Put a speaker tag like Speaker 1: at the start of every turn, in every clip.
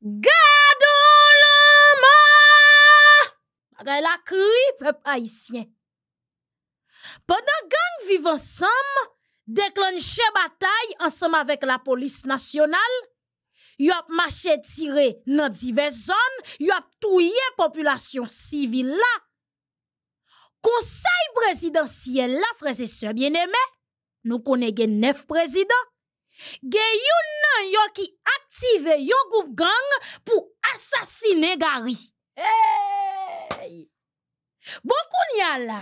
Speaker 1: Gadon l'homme! Bagay la kri, peuple haïtien. Pendant gang vivent ensemble, déclenché bataille ensemble avec la police nationale, Ils marché tiré dans diverses zones, zones yo touillé population population civile. la. conseil présidentiel, la, et bien aimé nous connaissons neuf présidents. Gen yon nan yo ki active yo goup gang pour assassiner Gary. Hey! Bon koun ya la,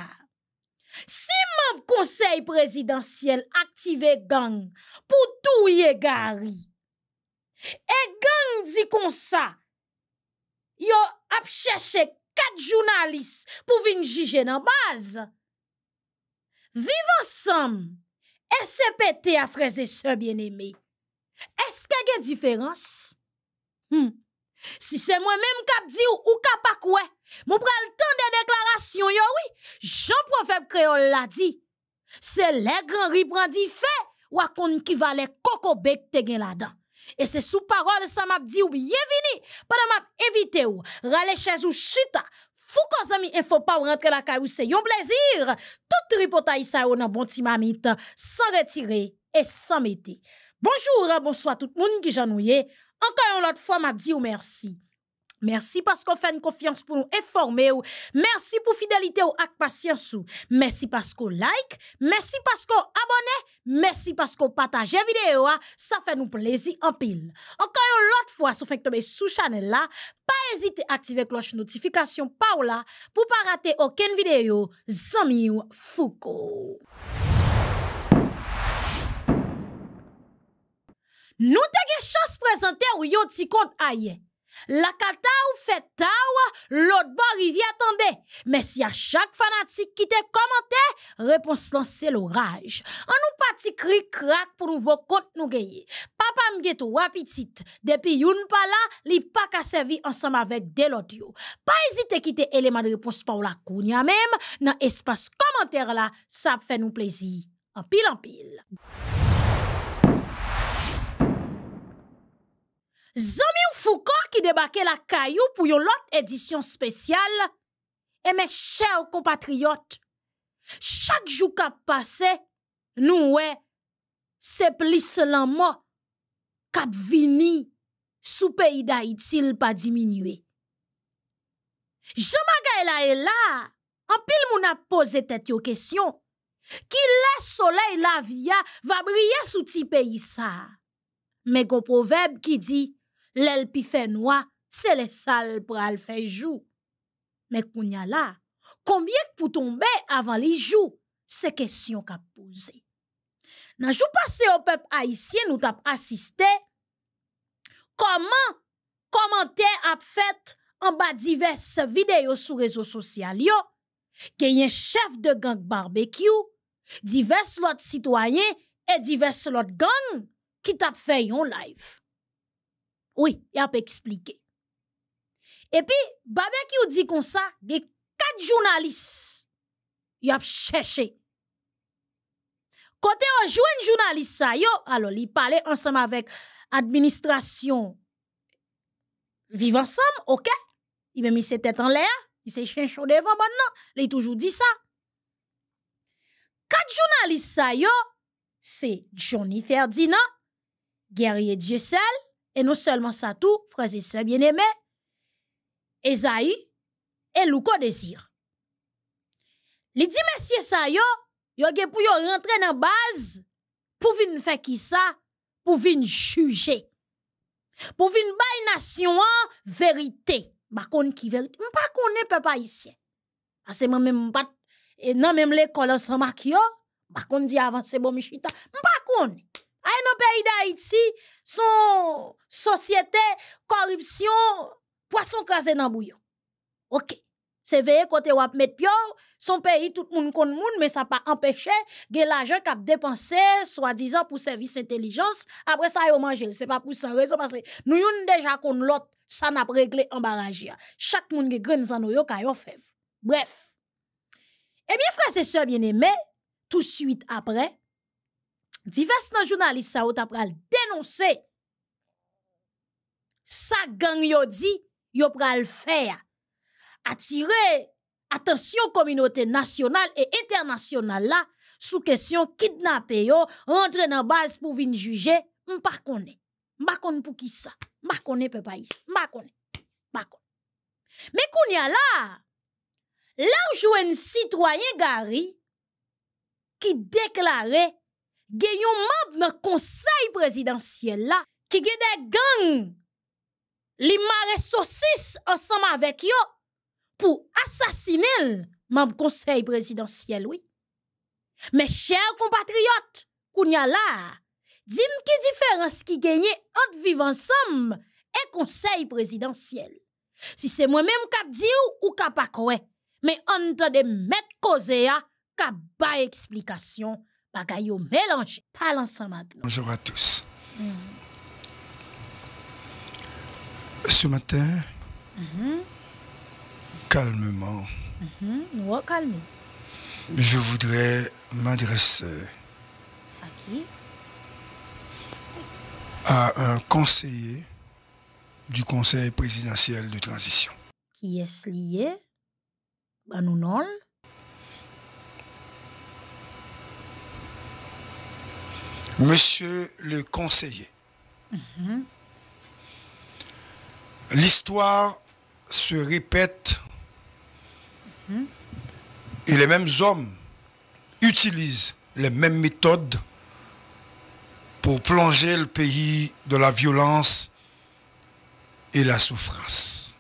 Speaker 1: si présidentiel konsey présidentiel active gang pour touye Gary, Et gang di kon sa, yo ap chèche quatre journalistes pour vin juger nan base. Vive ensemble pété à frères et sœurs bien-aimés. Est-ce qu'il y a une différence hmm. Si c'est moi-même qui a dit ou qui pas quoi, mon prends le temps de déclaration, oui. Jean-Prophète Créole l'a dit. C'est les grands riprend fait ou qu'on qui va aller coco bec te gen là-dedans. Et c'est sous parole ça m'a dit ou bienvenue. Pendant m'a évité ou râler chez ou chita Fou il il info faut pas rentrer la kayou c'est un plaisir. Tout ripotay sa ou nan bon ti mamit, sans retirer et sans mettre. Bonjour, bonsoir tout le moun ki janouye. une autre fois, ma mabdi ou merci. Merci parce qu'on fait une confiance pour nous informer. Merci pour fidélité ou patience. Merci parce qu'on like. Merci parce qu'on abonne. Merci parce qu'on partage vidéo. Hein. Ça fait nous plaisir en pile. Encore une autre fois, si vous faites tomber sous chaîne, là, pas hésiter à activer cloche notification pour là pour pas rater aucune vidéo. Zami ou Foucault. Nous t'avons chance présenter ou petit compte ailleurs. La kata ou fait ou l'autre bord rivière attendait. Mais si à chaque fanatique qui te commentait, réponse lancée l'orage. On nous parti cri crack pour nous voir compte nous gagner. Papa m'gé ou appétit. Depuis youn pa la, li pa ka servi ensemble avec de l'audio. Pas à quitter élément de réponse pour la kounya même, dans espace commentaire là, ça fait nous plaisir. En pile en pile. Foucault qui débarque la caillou pour une autre édition spéciale. Et mes chers compatriotes, chaque jour qui a passé, nous, est c'est plus mort vini sous pays d'Haïti, pas diminué. jean là et là, en pile, mon a posé tête aux question. Qui laisse soleil la via va briller sous petit pays ça? Mais proverbe qui dit, l'elle fait noir, c'est les sales pour aller faire Mais là, combien pour tomber avant les joues C'est question qu'a posée. Dans le passé au peuple haïtien, nous t'a assisté. Comment comment a fait en bas diverses vidéos sur réseaux sociaux? Qu'il y un chef de gang barbecue, divers autres citoyens et divers autres gangs qui t'a fait un live. Oui, il a expliqué. Et puis, Babé qui dit comme ça, il quatre journalistes. Il a cherché. Côté un journaliste, ça, yo, alors, il parlait ensemble avec l'administration. Vivre ensemble, ok? Il m'a mis ses têtes en l'air. Il s'est cherché devant, bon, non. Il a toujours dit ça. Quatre journalistes, yo, c'est Johnny Ferdinand, guerrier Dieu seul, et non seulement ça tout, frères et sœurs bien-aimés, Esaïe et Louko désir. Les dix messieurs, sa yo, yo ge pou yo rentre nan pour pou vin fè ki sa, pou vin pour Pou vin bay nation an Ma kon ki vérité. Mpa konen pepa pa isye. Parce que men et non nan même l'école kolon san mak yo, kon bah, di avance bon michita. Mpa konen. Aïe, yon pays d'Haïti, son société, corruption, poisson crasé dans bouillon. Ok. C'est veillé côté wap met pio, son pays, tout le monde moun, mais ça pas empêché, gen l'argent kap dépensé, soi-disant, pour service intelligence. Après ça, yon mange, c'est pas pour ça, raison, parce que nous yon déjà kon l'autre, ça n'a pas réglé en barrage. Chaque moun gen zan yo ka yon Bref. Eh bien, frère, c'est ça, bien aimé, tout de suite après, Diverses journalistes ont dénoncé. ta pral dénoncer sa gang yo di yo pral faire attirer attention communauté nationale et internationale là sous question kidnapper yo rentre dans base pour venir juger m pa konnen m pa pour qui ça Je ne konnen peuple haïtien m Je ne pa pas. mais il y la là où joue un citoyen gari qui déclarait Gayon un membre dans conseil présidentiel là qui gagné des gangs li mare saucisse ensemble avec yo pour assassiner membre conseil présidentiel oui mes chers compatriotes kounya là dim qui différence qui gagnait entre vivre ensemble et conseil présidentiel si c'est moi-même qui dit ou qui pas quoi mais entendez mettre cause à qui explication explication mélange
Speaker 2: Bonjour à tous. Mm-hmm. Ce matin, mm-hmm. calmement,
Speaker 1: mm-hmm.
Speaker 2: je voudrais m'adresser à qui À un conseiller du Conseil présidentiel de transition.
Speaker 1: Qui est lié? à nous
Speaker 2: Monsieur le conseiller. Mhm. L'histoire se répète mhm. et les mêmes hommes utilisent les mêmes méthodes pour plonger le pays dans la violence et la souffrance.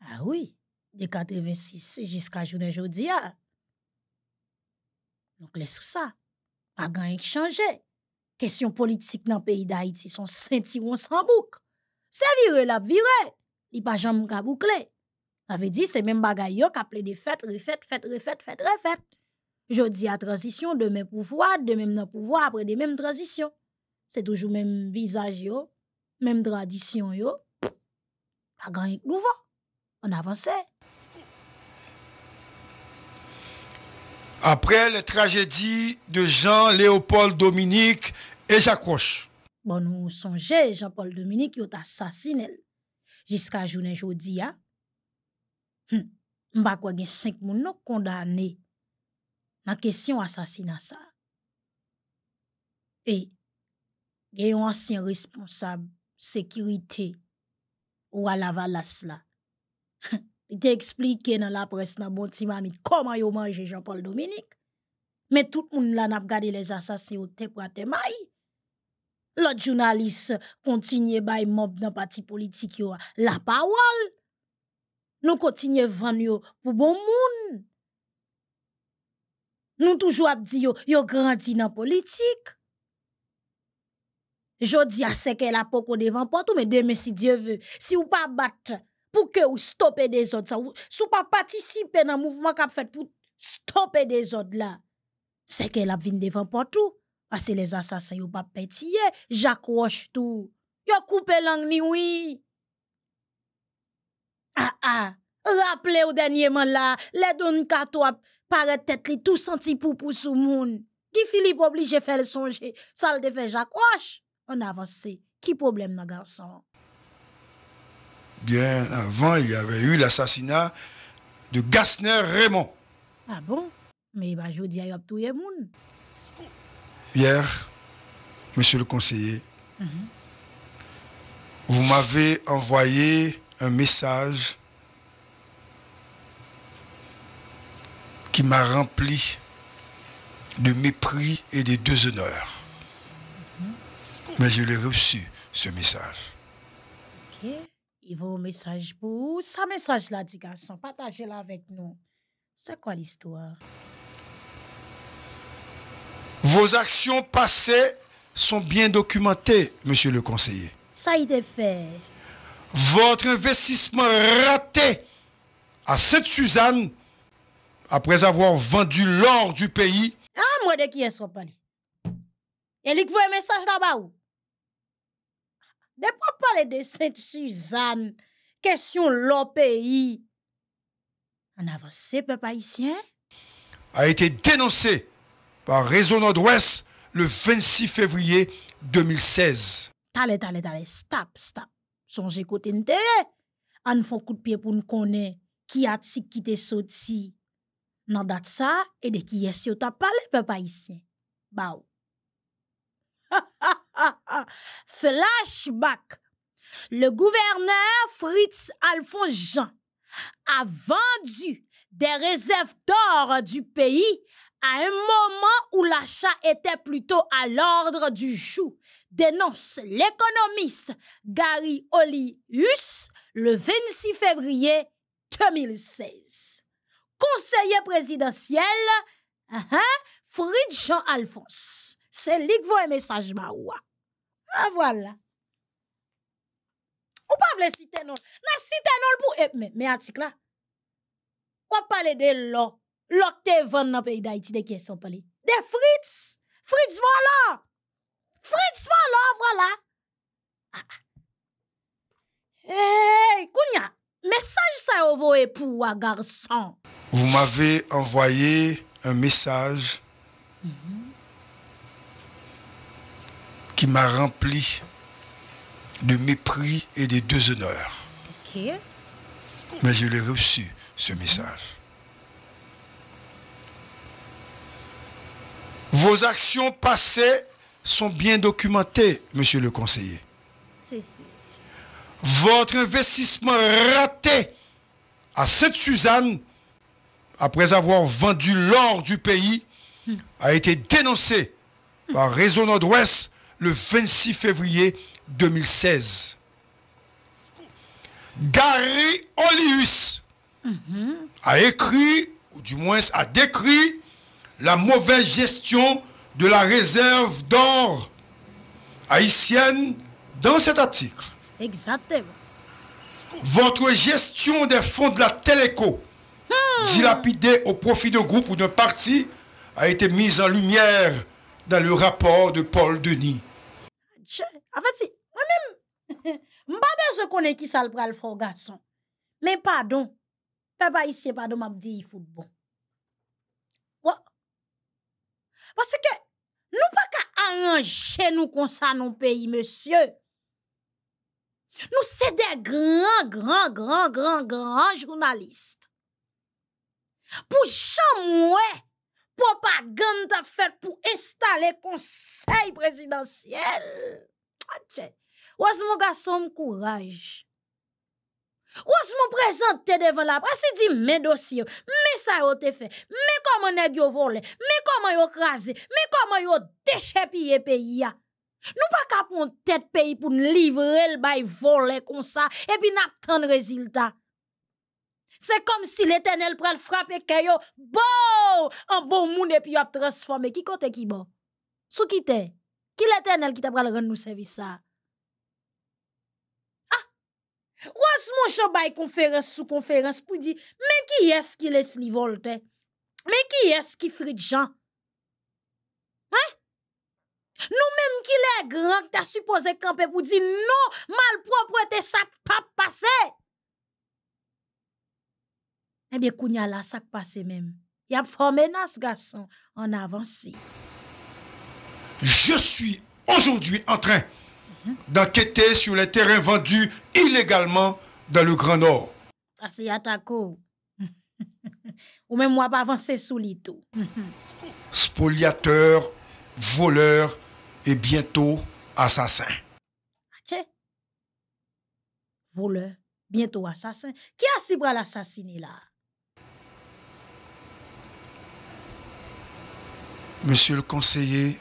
Speaker 1: Ah oui, de 86 jusqu'à aujourd'hui. Ah. Donc, laisse sous ça, pas grand changé question politique dans le pays d'Haïti, son sentiment sans boucle. C'est viré, la viré. Il n'y a pas jamais de boucle. Ça veut dire c'est même bagaille qui a appelé des fêtes, refaites, fêtes, refaites, fêtes, Je dis à transition, demain pouvoir, demain non pouvoir, après des mêmes transition. C'est toujours le même visage, la même tradition. Yo. Pas grand nouveau. On avance.
Speaker 2: après les tragédie de Jean-Léopold Dominique et Jacques Roche.
Speaker 1: Bon, nous songeons Jean-Paul Dominique qui a assassiné jusqu'à journée aujourd'hui. Hein? Hum, m'a quoi 5 moun personnes condamné question assassinat ça. Et a un ancien responsable sécurité ou à la valas là. Hum, il t'a expliqué dans la presse, dans bon timami, comment ils mangé Jean-Paul Dominique. Mais tout le monde là regardé, les assassins au te prate L'autre journaliste continue des mob dans parti politique yo, la parole. Nous continuons vendre pour bon monde. Nous toujours dit yo, grandit grandi dans politique. Jodi a qu'elle la poko devant porte, mais demain si Dieu veut, si ou pas battre pour que vous stoppez des autres. Vous vous ou pas participer dans mouvement qui fait pour stopper des autres là, c'est qu'elle a vint devant partout. Parce ah, que les assassins, vous pas pétillé. Jacques tout. Vous coupé l'anglais, oui. Ah ah. Rappelez-vous dernièrement là, les don toi paraît tête tout senti pour pou le monde. Qui Philippe oblige faire le songe, ça le fait Jacques On avance. Qui problème ma garçon?
Speaker 2: bien avant, il y avait eu l'assassinat de Gassner Raymond.
Speaker 1: Ah bon Mais bah, va tout le monde.
Speaker 2: Hier, monsieur le conseiller, mhm. vous m'avez envoyé un message qui m'a rempli de mépris et de déshonneur. Mhm. Mais je l'ai reçu, ce message
Speaker 1: il vos un pour vous. Ça, message là, dit garçon, partagez-la avec nous. C'est quoi l'histoire?
Speaker 2: Vos actions passées sont bien documentées, monsieur le conseiller.
Speaker 1: Ça, y est fait.
Speaker 2: Votre investissement raté à cette suzanne après avoir vendu l'or du pays.
Speaker 1: Ah, moi, de qui est-ce qu'on parle? Et lui, un message là-bas où? pas parler de sainte suzanne question lò pays. En avance, papa
Speaker 2: Haïtien. A été dénoncé par Réseau Nord-Ouest le 26 février 2016.
Speaker 1: Tale, tale, tale, stop, stop. Sonje kote n'te! an fon de pied pour nous connait. Qui a qui te dans Nan dat ça et de qui est yo ta pale parlé, pa isyen. Ha, ha, ah, ah. Flashback. Le gouverneur Fritz Alphonse Jean a vendu des réserves d'or du pays à un moment où l'achat était plutôt à l'ordre du jour, dénonce l'économiste Gary Olius le 26 février 2016. Conseiller présidentiel, hein, hein, Fritz Jean-Alphonse. C'est lui un message ah voilà. Ou pas vle citer non. N'a cité non pour Mais, eh, mais mais article là. Quoi parler de l'eau? L'eau te vend dans le pays d'Haïti de qui est sont palais. De Fritz. Fritz voilà. Fritz voilà voilà. Ah. ah. Hey, kounya. Message ça envoyé pour un garçon.
Speaker 2: Vous m'avez envoyé un message. Mhm qui m'a rempli de mépris et de déshonneur.
Speaker 1: Mais
Speaker 2: je l'ai reçu, ce message. Vos actions passées sont bien documentées, monsieur le conseiller. Votre investissement raté à Sainte-Suzanne, après avoir vendu l'or du pays, a été dénoncé par Réseau Nord-Ouest le 26 février 2016. Gary Olius a écrit, ou du moins a décrit, la mauvaise gestion de la réserve d'or haïtienne dans cet article.
Speaker 1: Exactement.
Speaker 2: Votre gestion des fonds de la Téléco,
Speaker 3: hmm. dilapidée
Speaker 2: au profit d'un groupe ou d'un parti, a été mise en lumière dans le rapport de Paul Denis.
Speaker 1: Mbabe, jè konen ki sal pral fò gason. Men padon, peba yisi padon mabdi yifù bon. Pasè ke nou pa ka anjan nou konsan nou peyi, monsye. Nou se de gran, gran, gran, gran, gran jounalist. Po chan mwen... Popaganda fèt pou instale konsey presidansyèl. Ache, waz mou gason m kouraj. Waz mou prezante te devalap, ase di mè dosyèl, mè sa yo te fè, mè koman e gyo volè, mè koman yo krasè, mè koman yo dechè piye peyi ya. Nou pa kapon tèt peyi pou n livre l bay volè konsa, e pi natan reziltat. Se kom si l'Eternel pral frap e kayo, bo, an bo moun e pi yo ap transforme ki kote ki bo. Sou ki te? Ki l'Eternel ki te pral rennou sevi sa? Ah! Ou as moun chobay konferans sou konferans pou di, men ki es ki les nivolte? Men ki es ki frit jan? Hein? Nou menm ki lè grank ta suppose kampe pou di, non, malpropre te sa pa pase! Eh bien, kounya la même. Il y Yap formé nas garçon, en avancé.
Speaker 2: Je suis aujourd'hui en train mhm. d'enquêter sur les terrains vendus illégalement dans le Grand Nord.
Speaker 1: Asi ah, cour. Ou même moi pas avancer sous l'ito.
Speaker 2: Spoliateur, voleur et bientôt assassin. Ache.
Speaker 1: Ah, voleur, bientôt assassin. Qui a ciblé l'assassiné là?
Speaker 2: Monsieur le conseiller,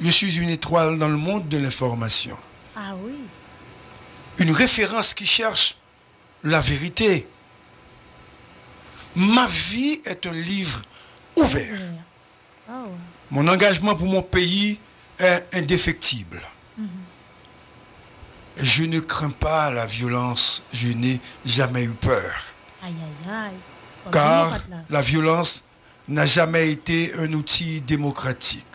Speaker 2: je suis une étoile dans le monde de l'information. Ah oui. Une référence qui cherche la vérité. Ma vie est un livre ouvert. Oh. Mon engagement pour mon pays est indéfectible. Mhm. Je ne crains pas la violence, je n'ai jamais eu peur.
Speaker 1: Car la
Speaker 2: violence n'a jamais été un outil démocratique.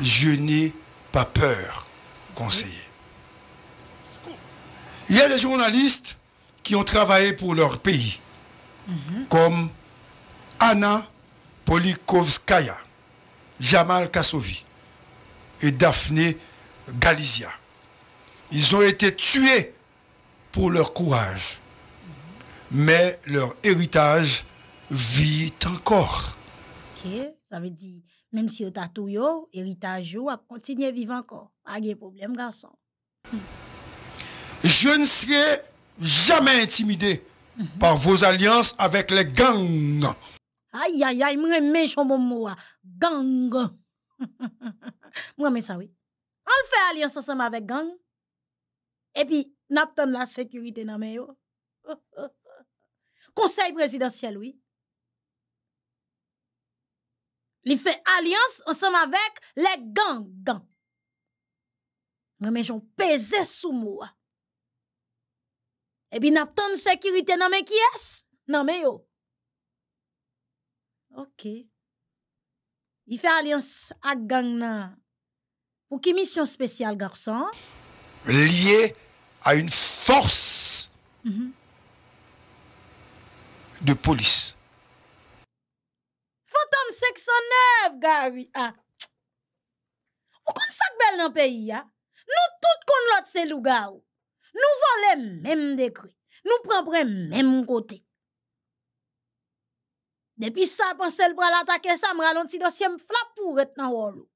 Speaker 2: Je n'ai pas peur, conseiller. Il y a des journalistes qui ont travaillé pour leur pays, comme Anna Polikovskaya, Jamal Kassovi et Daphné Galizia. Ils ont été tués pour leur courage, mais leur héritage vit encore.
Speaker 1: OK, ça veut dire même si vous as tout yo, héritage continuer à vivre encore. Pas de problème garçon.
Speaker 2: Je ne serai jamais intimidé mhm. par vos alliances avec les gangs.
Speaker 1: Aïe aïe aïe, moi remets son bon mot ah, gang. moi mais ça oui. On fait alliance ensemble avec gang. Et puis n'attend la sécurité dans yo. Oh. Conseil présidentiel oui. Il fait alliance ensemble avec les gangs. Mais j'en pesé sous moi. Et puis, n'a de sécurité, non mais qui est Non mais yo. Ok. Il fait alliance avec gang gangs. Pour qui mission spéciale, garçon?
Speaker 2: Lié à une force mhm. de police.
Speaker 1: 609, Gary. Ah. Ou ça que belle dans le pays, ya? Nous tous comme l'autre, c'est l'ouga. Nous volons même décret. Nous prenons même côté. Depuis ça, penser le bras l'attaquer, ça me ralentit dossier flap pour être dans le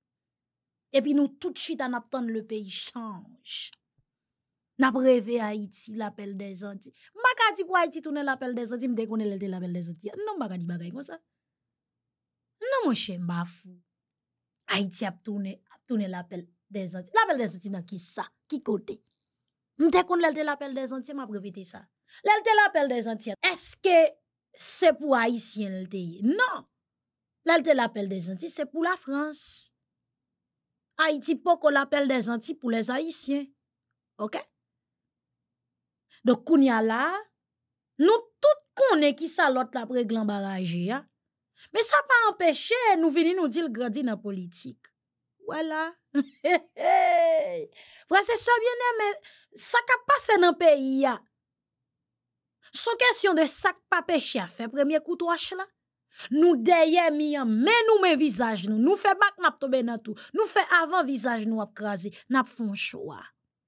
Speaker 1: Et puis nous tout suite chita n'abtonne le pays change. N'a à Haïti l'appel des Antilles. M'a dit pour Haïti tourner l'appel des Antilles, m'a dit qu'on est l'appel des Antilles. Non, m'a dit bagay comme ça. Non, mon cher ma fou. Haïti a tourné, l'appel des Antilles. L'appel des Antilles qui ça Qui côté kote. Mte kon l'appel des Antilles, m'a répété ça. l'appel des Antilles. Est-ce que c'est pour Haïtiens l'te Non. l'appel des Antilles, c'est pour la France. Haïti pas l'appel des Antilles pour les Haïtiens. OK? Donc, kounya là, nous tout connaît ki sa l'autre la preglan mais ça pas empêché, nous venons nous dire grandir dans la politique. Voilà. Frère, c'est ça bien aimé. Ça qui passé dans le pays. Sans question de ça qui pas péché à faire, premier coup de là. Nous derrière nous, mais nous mes visages nous nous fait bac nous tomber dans tout nous fait avant visage nous avons n'a font choix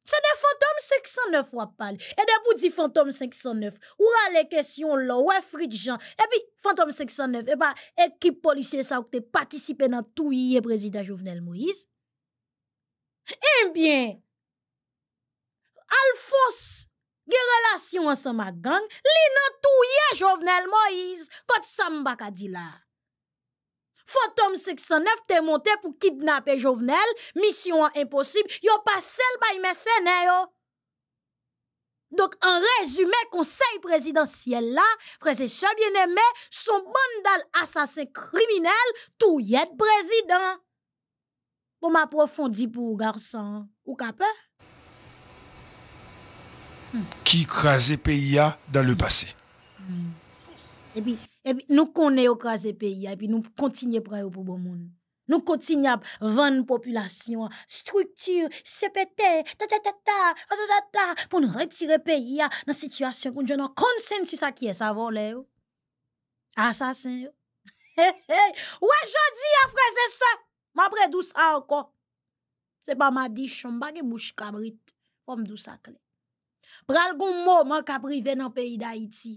Speaker 1: c'est de fantômes 509 ou pas Et de Fantôme. dit 509, ou les questions questions là, ou puis frit Jean. Et puis, Fantôme 509, Et pas équipe policière sa ou te dans tout président yiye président Jovenel Moïse. Eh bien, Alphonse des relations avec ma gang, li nan tout yiye Jovenel Moïse, kot samba Kadila. Fantom 609 te montè pou kidnapè jovenel, misyon an imposib, yo pa sel bay mesenè yo. Dok an rezume, konsey prezident siel la, prezè sa bienemè, son bandal asasè kriminel, tou yet prezident. Po m'aprofondi pou gar san, ou kape?
Speaker 2: Ki krasè PIA dan le pase?
Speaker 1: E pi... E pi nou konen yo kwa ze peyi ya, e pi nou kontinye preyo pou bon moun. Nou kontinye ap vann populasyon, strukti, sepeten, ta ta ta ta, ta ta ta ta, pou nou retire peyi ya nan sityasyon koun jenon konsen su sa kiye sa volen yo. Asasen yo. Hey, hey, wajadi a freze sa, mabre dou sa anko. Se pa ma di, chanba ge mouche kabrit, fom dou sa kle. Pre algoun mou mou kabri ven an peyi da iti,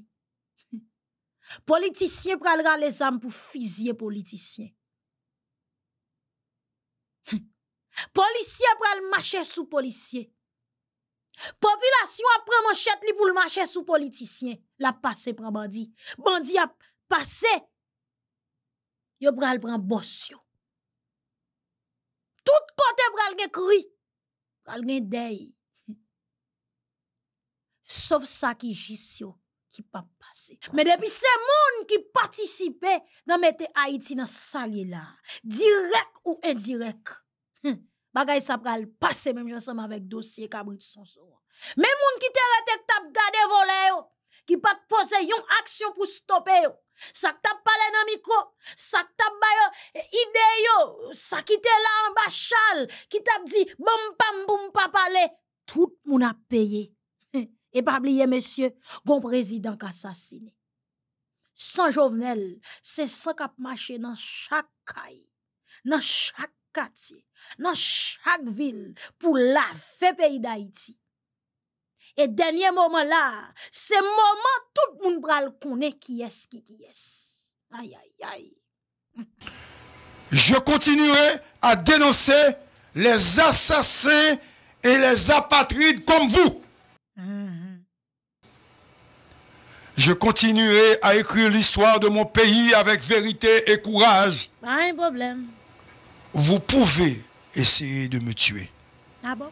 Speaker 1: Politisyen pral ral les am pou fizye politisyen. Polisyen pral mache sou polisyen. Popilasyon apreman chet li pou l'mache sou politisyen. La pase pran bandi. Bandi a pase, yo pral pran bosyo. Tout kote pral gen kri, pral gen dey. Sof sa ki jisyo. qui pas passé. Mais depuis c'est monde qui participait dans mettre Haïti dans salier là, direct ou indirect. Hm, bagay ça pral passer même ensemble avec dossier Cabrit Sonso. Même monde qui te rete tap volé vole qui pas posé une action pour stopper qui Ça que parlé dans micro, ça que t'as baillé idée qui ça qui t'es là en bas qui t'a dit bam bam boum pas parler, tout monde a payé et pas oublier, messieurs, gon président qui assassiné. Sans Jovenel, c'est sans qui dans chaque caille, dans chaque quartier, dans chaque ville pour la laver pays d'Haïti. Et dernier moment là, c'est moment tout le monde pral connaît qui est ce qui est. Aïe aïe aïe.
Speaker 2: Je continuerai à dénoncer les assassins et les apatrides comme vous. Je continuerai à écrire l'histoire de mon pays avec vérité et courage.
Speaker 1: Pas un problème.
Speaker 2: Vous pouvez essayer de me tuer. Ah bon?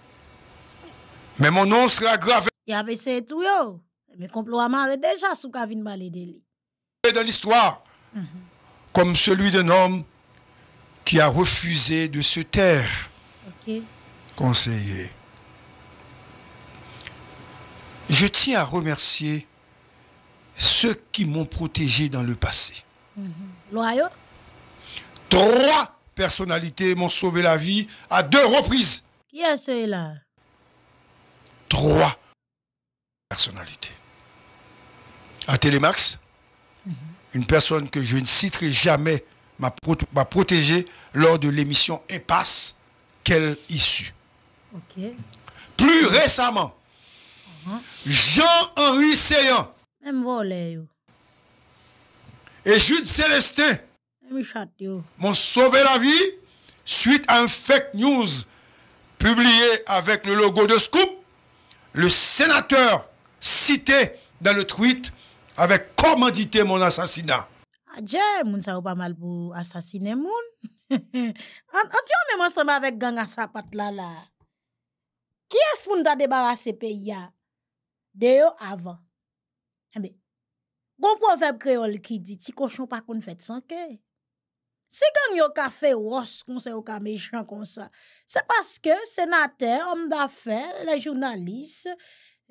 Speaker 2: Mais mon nom sera gravé.
Speaker 1: Il y avait tout, yo. Mais complot est déjà sous Kavin Dans
Speaker 2: l'histoire, mhm. comme celui d'un homme qui a refusé de se taire. Conseiller. Je tiens à remercier ceux qui m'ont protégé dans le passé.
Speaker 1: Mm-hmm.
Speaker 2: Trois personnalités m'ont sauvé la vie à deux reprises.
Speaker 1: Qui est ceux là
Speaker 2: Trois personnalités. À Télémax, mm-hmm. une personne que je ne citerai jamais m'a protégée protégé lors de l'émission Impasse. Quelle issue Plus récemment, Jean-Henri Seyan. Et Jude Célestin. Mon M'ont sauvé la vie suite à un fake news publié avec le logo de Scoop. Le sénateur cité dans le tweet avec commandité mon assassinat.
Speaker 1: Adje, moun sa ou pas mal pour assassiner moun. tient même ensemble avec gang à sa patte là là. Qui est-ce pour da débarrasser pays là? de avant. Mais, bon proverbe créole qui dit, si cochon pas qu'on fait sans que, si gang yo ka fe ross, qu'on se yo ka méchant kon ça, c'est parce que sénateur, homme d'affaires, les journalistes,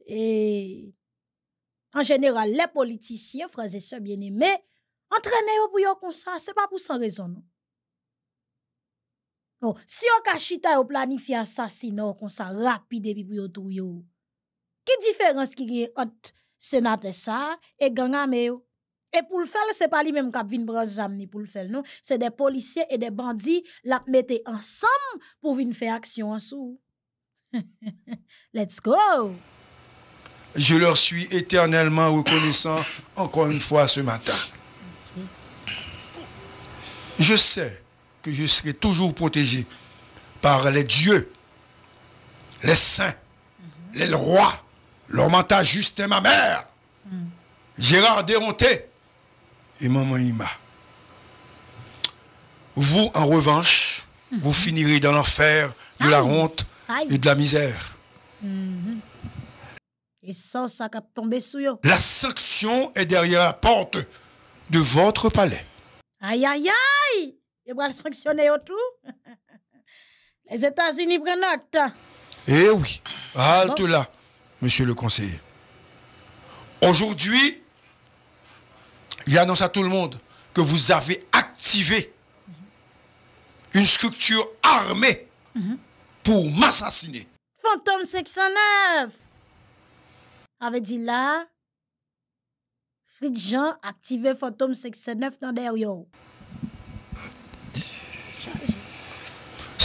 Speaker 1: et en général, les politiciens, frères et bien-aimés, entraîne au pour yo kon c'est pas pour sans raison. Non. Oh, si yo ka chita yo planifié assassinat kon sa rapide et puis pour qui différence qui sénat et ça et Gangameo. et pour le faire le pas lui pas qui même kap vu zam ni pour le faire, non? des policiers et des bandits l'a mettaient ensemble pour venir faire action en Let's go!
Speaker 2: Je leur suis éternellement reconnaissant encore une fois ce matin. Je sais que je serai toujours protégé par les dieux, les saints, les rois, juste Justin, ma mère. Mm. Gérard Déronté et Maman Ima. Vous, en revanche, mm-hmm. vous finirez dans l'enfer de la honte et de la misère.
Speaker 1: Mm-hmm. Et sans ça tomber sous La
Speaker 2: sanction est derrière la porte de votre palais.
Speaker 1: Aïe, aïe, aïe! va le sanctionner tout. Les États-Unis prennent note.
Speaker 2: Eh oui, halte là monsieur le conseiller. Aujourd'hui, il annonce à tout le monde que vous avez activé une structure armée mhm. pour m'assassiner.
Speaker 1: Fantôme 609 avait dit là, Fritz Jean activé Fantôme 609 dans des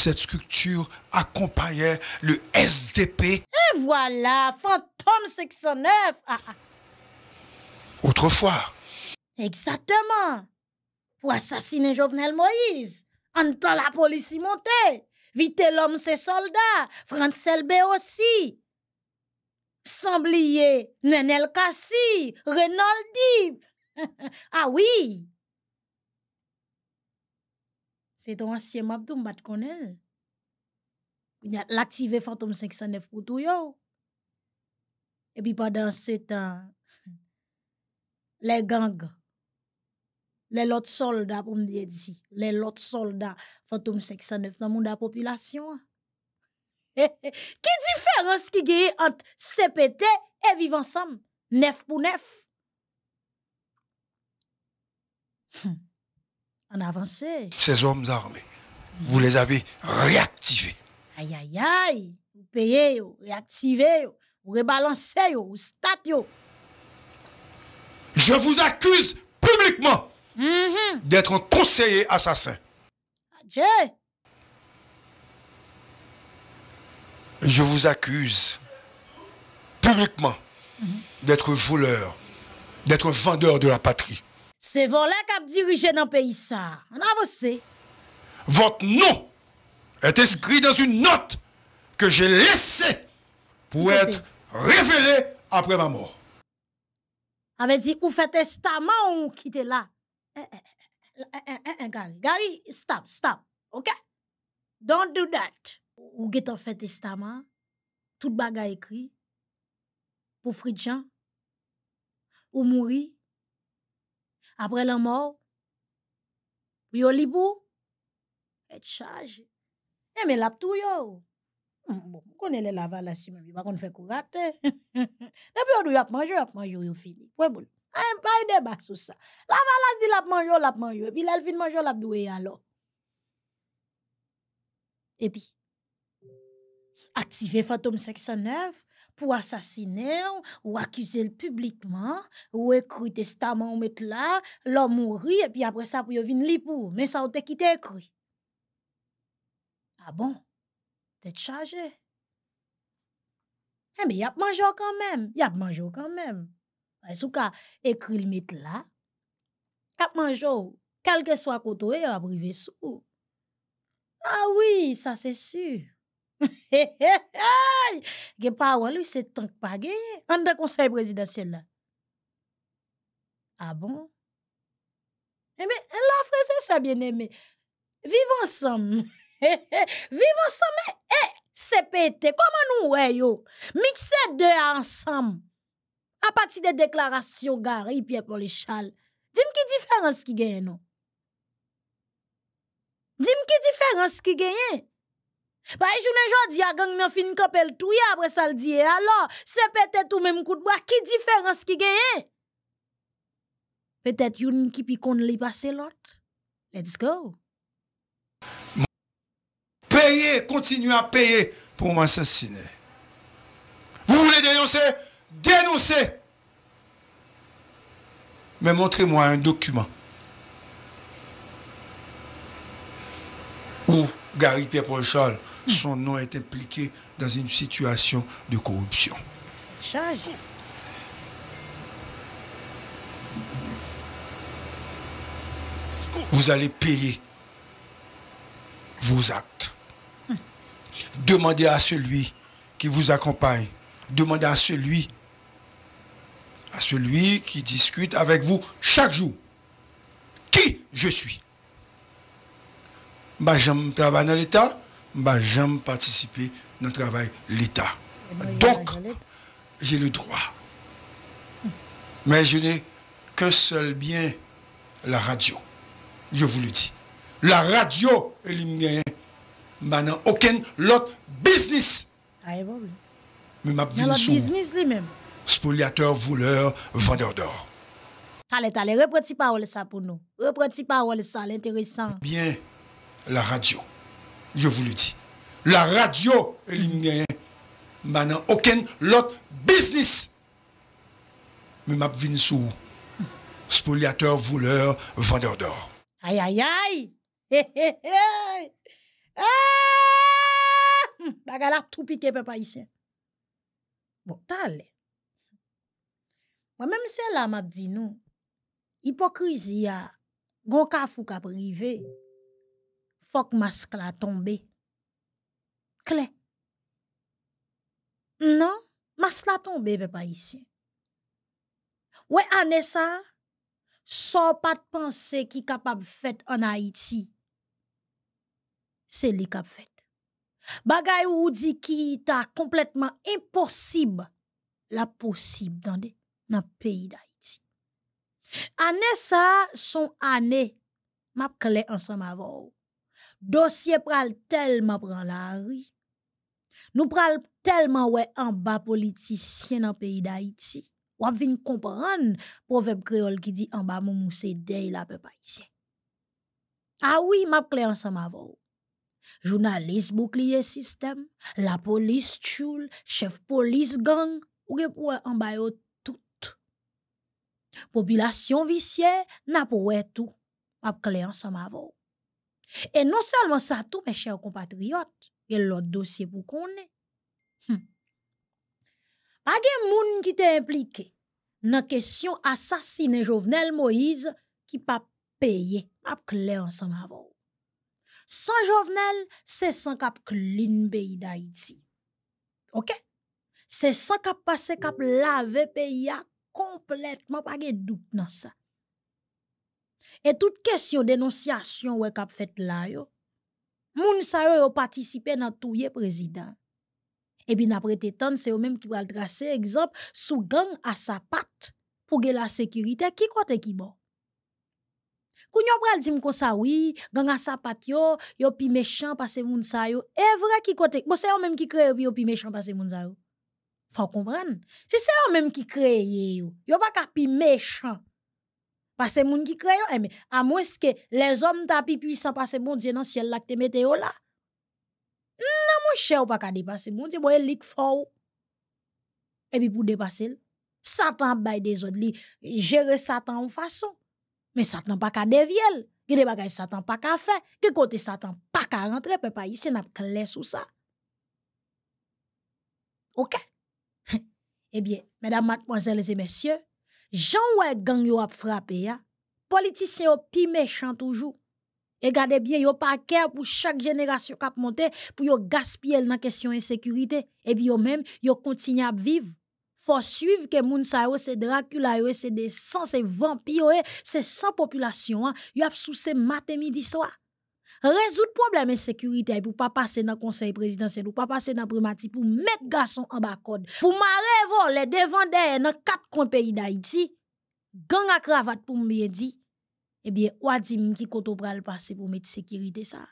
Speaker 2: cette sculpture accompagnait le SDP.
Speaker 1: Et voilà, fantôme 609. Ah, ah. Autrefois. Exactement. Pour assassiner Jovenel Moïse, en la police monter. Vite l'homme ses soldats, Francel B aussi. Samblier, Nenel Kassi, Renaldi. ah oui, c'est ton ancien map tout m'bat a L'activer Phantom 509 pour tout yo. Et puis pendant ce temps, les gangs, les autres soldats, pour me dire, les autres soldats Phantom 509 dans la population. Hein. quelle différence qui gagne entre CPT et vivre ensemble? Neuf pour neuf avancé.
Speaker 2: Ces hommes armés, vous les avez réactivés.
Speaker 1: Aïe, aïe, aïe. Vous payez, vous réactivez, vous rebalancez, vous statuez.
Speaker 2: Je vous accuse publiquement
Speaker 1: mm-hmm.
Speaker 2: d'être un conseiller assassin. Je vous accuse publiquement mm-hmm. d'être voleur, d'être vendeur de la patrie.
Speaker 1: Se von lè kap dirije nan peyi sa, anan vos se.
Speaker 2: Vot nou et eskri dans un not ke jè lese pou etre revele apre ma mò.
Speaker 1: Ave di ou fè testament ou ki te la. E, eh, e, eh, e, eh, e, e, gari, gari, stam, stam, ok? Don't do that. Ou gè ton fè testament, tout baga ekri, pou fri djan, ou mouri. apre lan mor, bi yo libo, et charge. Eme lap tou yo. Hmm, Bo, pou konele lavala si mwen, bi bakon fè kou vate. Depi yo dwi ap manjyo, ap manjyo yon fili. Pwè bol, an payde bak sou sa. Lavalase di lap manjyo, lap manjyo, epi lal fin manjyo lap dwe yalo. Epi, aktive Fatoum 609, pou asasine ou akuse l publikman, ou ekri testaman ou met la, l an mouri, e pi apre sa pou yo vin li pou, men sa ou dekite ekri. Ah bon? Eh a bon, te t'chaje. E mi yap manjou kan men, yap manjou kan men. E sou ka ekri l met la, yap manjou, kalke swa koto e, apri ve sou. A wii, sa se sur. Il lui, c'est tant que pas En de conseil présidentiel là. Ah bon? Eh bien, la frère, c'est bien aimé. Vivons ensemble. Vivons ensemble, eh, CPT. Comment nous, ouais, yo? Mixe deux ensemble. À partir des déclarations, Gary, Pierre Paul Dis-moi qui différence qui gagne, non? Dis-moi qui différence qui gagne. Bah, je ne j'en dis à gang nan fin le tout après ça le dit alors, c'est peut-être tout même coup de bois qui différence qui gagne. Peut-être une qui pi li passer l'autre. Let's go.
Speaker 2: Payer, continuez à payer pour m'assassiner. Vous voulez dénoncer? dénoncez Mais montrez-moi un document. Où Gary Pierre-Paul Charles son nom est impliqué dans une situation de corruption. Vous allez payer vos actes. Demandez à celui qui vous accompagne. Demandez à celui, à celui qui discute avec vous chaque jour. Qui je suis? Bah, j'aime travailler dans l'État m'a jamais participer dans le travail de l'État. Eh ben, Donc, j'ai le droit. Mais je n'ai que seul bien, la radio. Je vous le dis. La radio, elle m'a maintenant aucun autre business. Ah, Mais ma business lui Spoliateur, voleur, vendeur d'or.
Speaker 1: Allez, allez, reprends parole ça pour nous. Reprends parole ça, l'intéressant.
Speaker 2: Bien, la radio. Yo vou li di, la radyo li mgen, manan oken lot bisnis. Me map vin sou, spoliateur, vouleur, vandeur d'or.
Speaker 1: Ay ay ay, he he he, aaaaaa, ah! baga la toupike pe pa isen. Bon, talen. Mwen menm se la map di nou, hipokrizi ya, ah. goka fuka prive, que masque la tombe. clé. Non, masque la tombe pe pa Ouais, Anessa, sans sa, so de panse ki kapab en en haïti Se li kap fait. Bagay ou di ki ta complètement impossible, la possible dans le nan d'Haïti. Anessa, son année, ma kle ensemble ma Dossier pral tellement pran la ri. Nou pral tellement we en bas politicien d'Haïti. pays d'Haïti. vous ap vin proverbe proverbe créole qui dit en bas moun dey la peuple haïtien. pas ah oui, ah, map en ansam avou. Journaliste bouclier système, la police choule, chef police gang, ou ge en en bas yo tout. Population visye, na pour tout. Map en ma avou. Et non seulement ça, tous mes chers compatriotes, il y et l'autre dossier pour qu'on ait. Hmm. Pas de monde qui est impliqué dans la question assassiner Jovenel Moïse qui n'a pas payé. Pas clair ensemble avant. Sans Jovenel, c'est sans cap clean pays d'Haïti. Ok? C'est sans cap passer cap laver pays complètement. Pas de doute dans ça. Et toute question d'énonciation ouais kap fait là yo. Moun sa yo yo dans touyer président. Et E après, nan c'est eux-mêmes qui exemple sous gang à sa pat pour la sécurité qui qui qui bon. Koun yo pral di mko sa oui gang a sa pat yo, yo pi mechan que moun sa yo, evra ki kote, bon se yo même ki yo pi méchant. parce moun sa yo. faut comprendre. Si c'est yo mêmes qui kreye yo, yo pa ka pi méchant parce que les gens qui eh, mais à moins que les hommes tapis puissants, parce bon Dieu dans le ciel, là, que tu là. Non, mon cher, pas qu'à dépasser. Mon Dieu, bon, il faut. Et puis, pour dépasser, Satan a des autres, gérer Satan en façon. Mais Satan pas qu'à dévier. Il n'y a pas Satan pas qu'à faire. Que côté Satan pas qu'à rentrer, papa, ici, n'a pas clair sous ça. Ok? Eh bien, mesdames, mademoiselles et messieurs, Jean ou gang yo ap frappe ya. Politicien yo pi méchant toujours. Et Regardez bien, yo pa kèr pour chaque génération kap monte, pour yo gaspiller nan question insécurité. Et puis yo même, yo continue à vivre. Faut suivre que moun sa yo, c'est Dracula c'est des sangs, c'est vampires, c'est sans population, Vous hein. yo ap souse matin, midi, soir résoudre problème de sécurité pour pas passer dans le conseil présidentiel, pour pas passer dans le primati, pour mettre garçon en bas code, pour marrer voler devant des dans quatre coins pays d'Haïti, gang à cravate pour me dire, eh bien, dit qui koto pral passer pour mettre sécurité ça.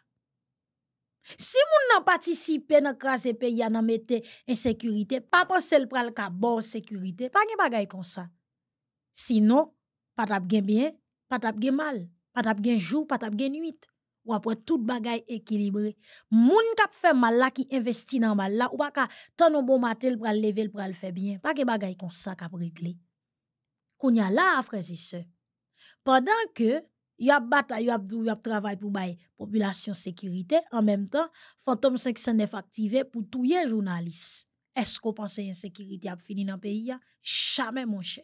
Speaker 1: Si moun nan patisipe nan krasé pays nan mette insécurité, pas penser pral ka bon sécurité, pas gen bagay comme ça. Sinon, pas tap bien, pas tap gen mal, pas tap gen jour, pas tap gen nuit ou après tout bagay équilibré. Moun kap fè mal la qui investit dans mal la ou pas ka tan bon matin pour lever pour le faire bien. Pas ke bagay comme ça k'ap régler. Kounya la frères Pendant que y a bataille, y a dou, y travail pour bay population sécurité en même temps fantôme 509 activé pour touyer journalistes. Est-ce qu'on pense insécurité a fini dans pays Jamais mon cher.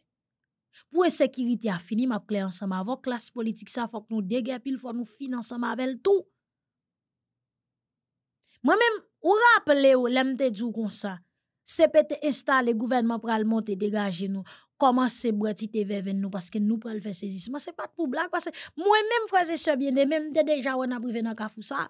Speaker 1: Pour la sécurité a fini, m'a clair ensemble avec classe politique, ça faut que nous Il faut nous financer avec tout. Moi-même, ou rappelez ou l'emte djou comme ça. C'est peut-être installer gouvernement pour le monter dégager nous. Comment c'est brati te nous parce que nous pour le faire saisissement, c'est pas pour blague parce que moi-même frères et sœurs bien même déjà on a privé dans kafou ça.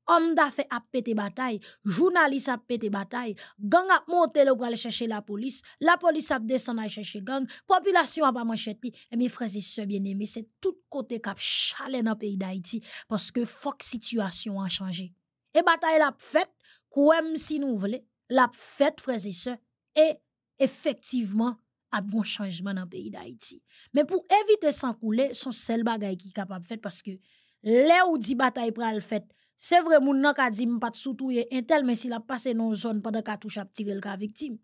Speaker 1: homme d'affaires a pété bataille, journaliste a pété bataille, gang a monté le pour aller chercher la police, la police a descendu chercher gang, population a pas manché Et mes frères et sœurs bien-aimés, c'est tout côté qui a changé dans le pays d'Haïti parce que la situation a changé. Et bataille l'a quoi même si nous voulons, l'a fait frères et sœurs et effectivement a bon changement dans le pays d'Haïti. Mais pour éviter sans couler, son seul bagage qui est capable de faire parce que les ou di pour pral faire. C'est vrai, moun nan ka di de soutouye intel, mais s'il a passé dans une zone pendant qu'a touche à tirer le cas victime.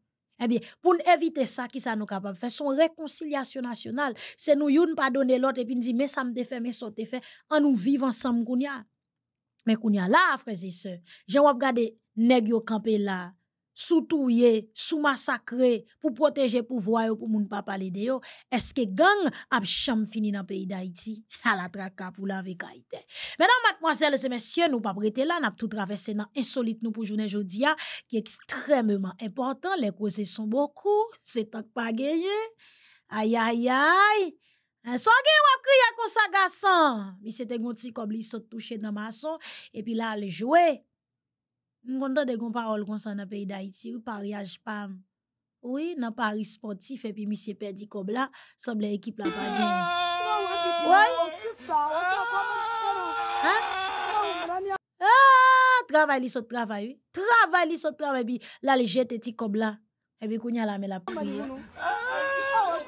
Speaker 1: Eh bien, pour éviter ça, qui ça nous capable faire? Son réconciliation nationale. C'est nous, yon pardonne l'autre, et puis nous dit, mais ça me fait, mais ça m'te fait, en nous vivant ensemble, kounya. Mais kounya là, frères et sœurs, j'ai wap gade, nèg yo campé là, soutouye, sous-massacré pour protéger pouvoir pour moun pas parler de est-ce que gang a cham fini dans pays d'Haïti à la traka pour la Haïti. Mesdames, mademoiselles et messieurs, nous pas prêter là, n'a tout traversé dans insolite nous pour journée jodia ah, qui est extrêmement important, les causes sont beaucoup, c'est tant pas gagné. Aïe aïe aïe. So gen wap kriya kon sa gasan. Mi se te gonti kobli sont sot touche nan puis Et pi la al Mwen konta de kon nan ou pariage pam. Oui, nan pari sportif, puis puis perdi eh la, l'équipe la Oui. Ah, travay li sot travay, oui. Travay li sot la le jet ah! là. Il la me la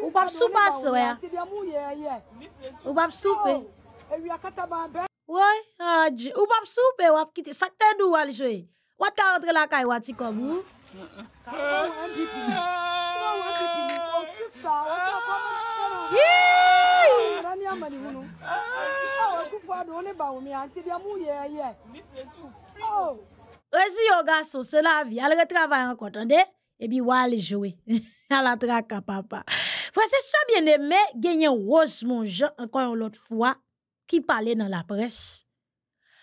Speaker 1: Ou pas soupa hein, Ou pap soupe. Oui, ah, Ou pap soupe, kite. Eh, dou entre la caille, wa ti comme yo c'est la encore, al hein? Et puis, wale Elle al à papa. c'est ça, bien aimé. genyen mon Jean, encore yon fois, fois, ki pale dans la presse.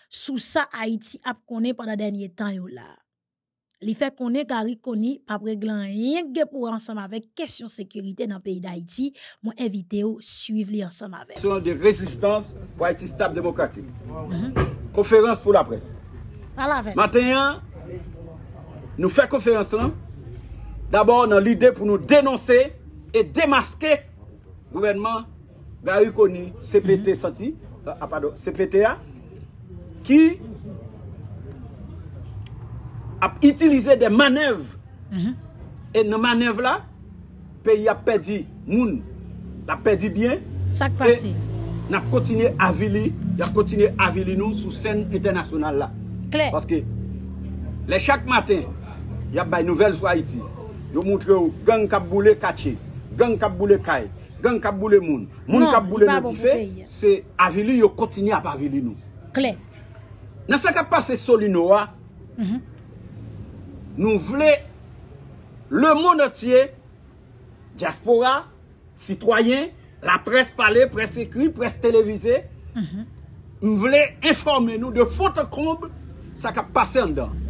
Speaker 1: Sou sa Haiti ap konen pandan denye tan yon la. Li fe konen gari konen apre glan yon ge pou ansam avek kesyon sekurite nan peyi d'Haiti moun evite yo suiv li ansam avek....
Speaker 4: de resistans pou Haiti stab demokrate. Konferans pou la pres. Matenyan, nou fe konferans lan, d'abor nan lide pou nou denonse e demaske gouvenman gari konen mhm. euh, ah, CPTA CPTA qui a utilisé des manœuvres. Mhm. Et nos manœuvres là, pays a perdu moun, a perdu bien. Chaque passé. N'a continué à vilier, il a continué à vili nous sur scène internationale là. Parce que les chaque matin, il y a des nouvelles sur Haïti. nous montre au gang en boule de gang kap boule kay, gang kap boule moun, moun qui boule notife, c'est avili yo continue à pas nous. Claire. nan sa ka pase soli noua, mhm. nou vle, le mounotye, diaspora, sitwoyen, la pres pale, pres ekwi, pres televize, mhm. nou vle informe nou, de fote komble, sa ka pase an dan.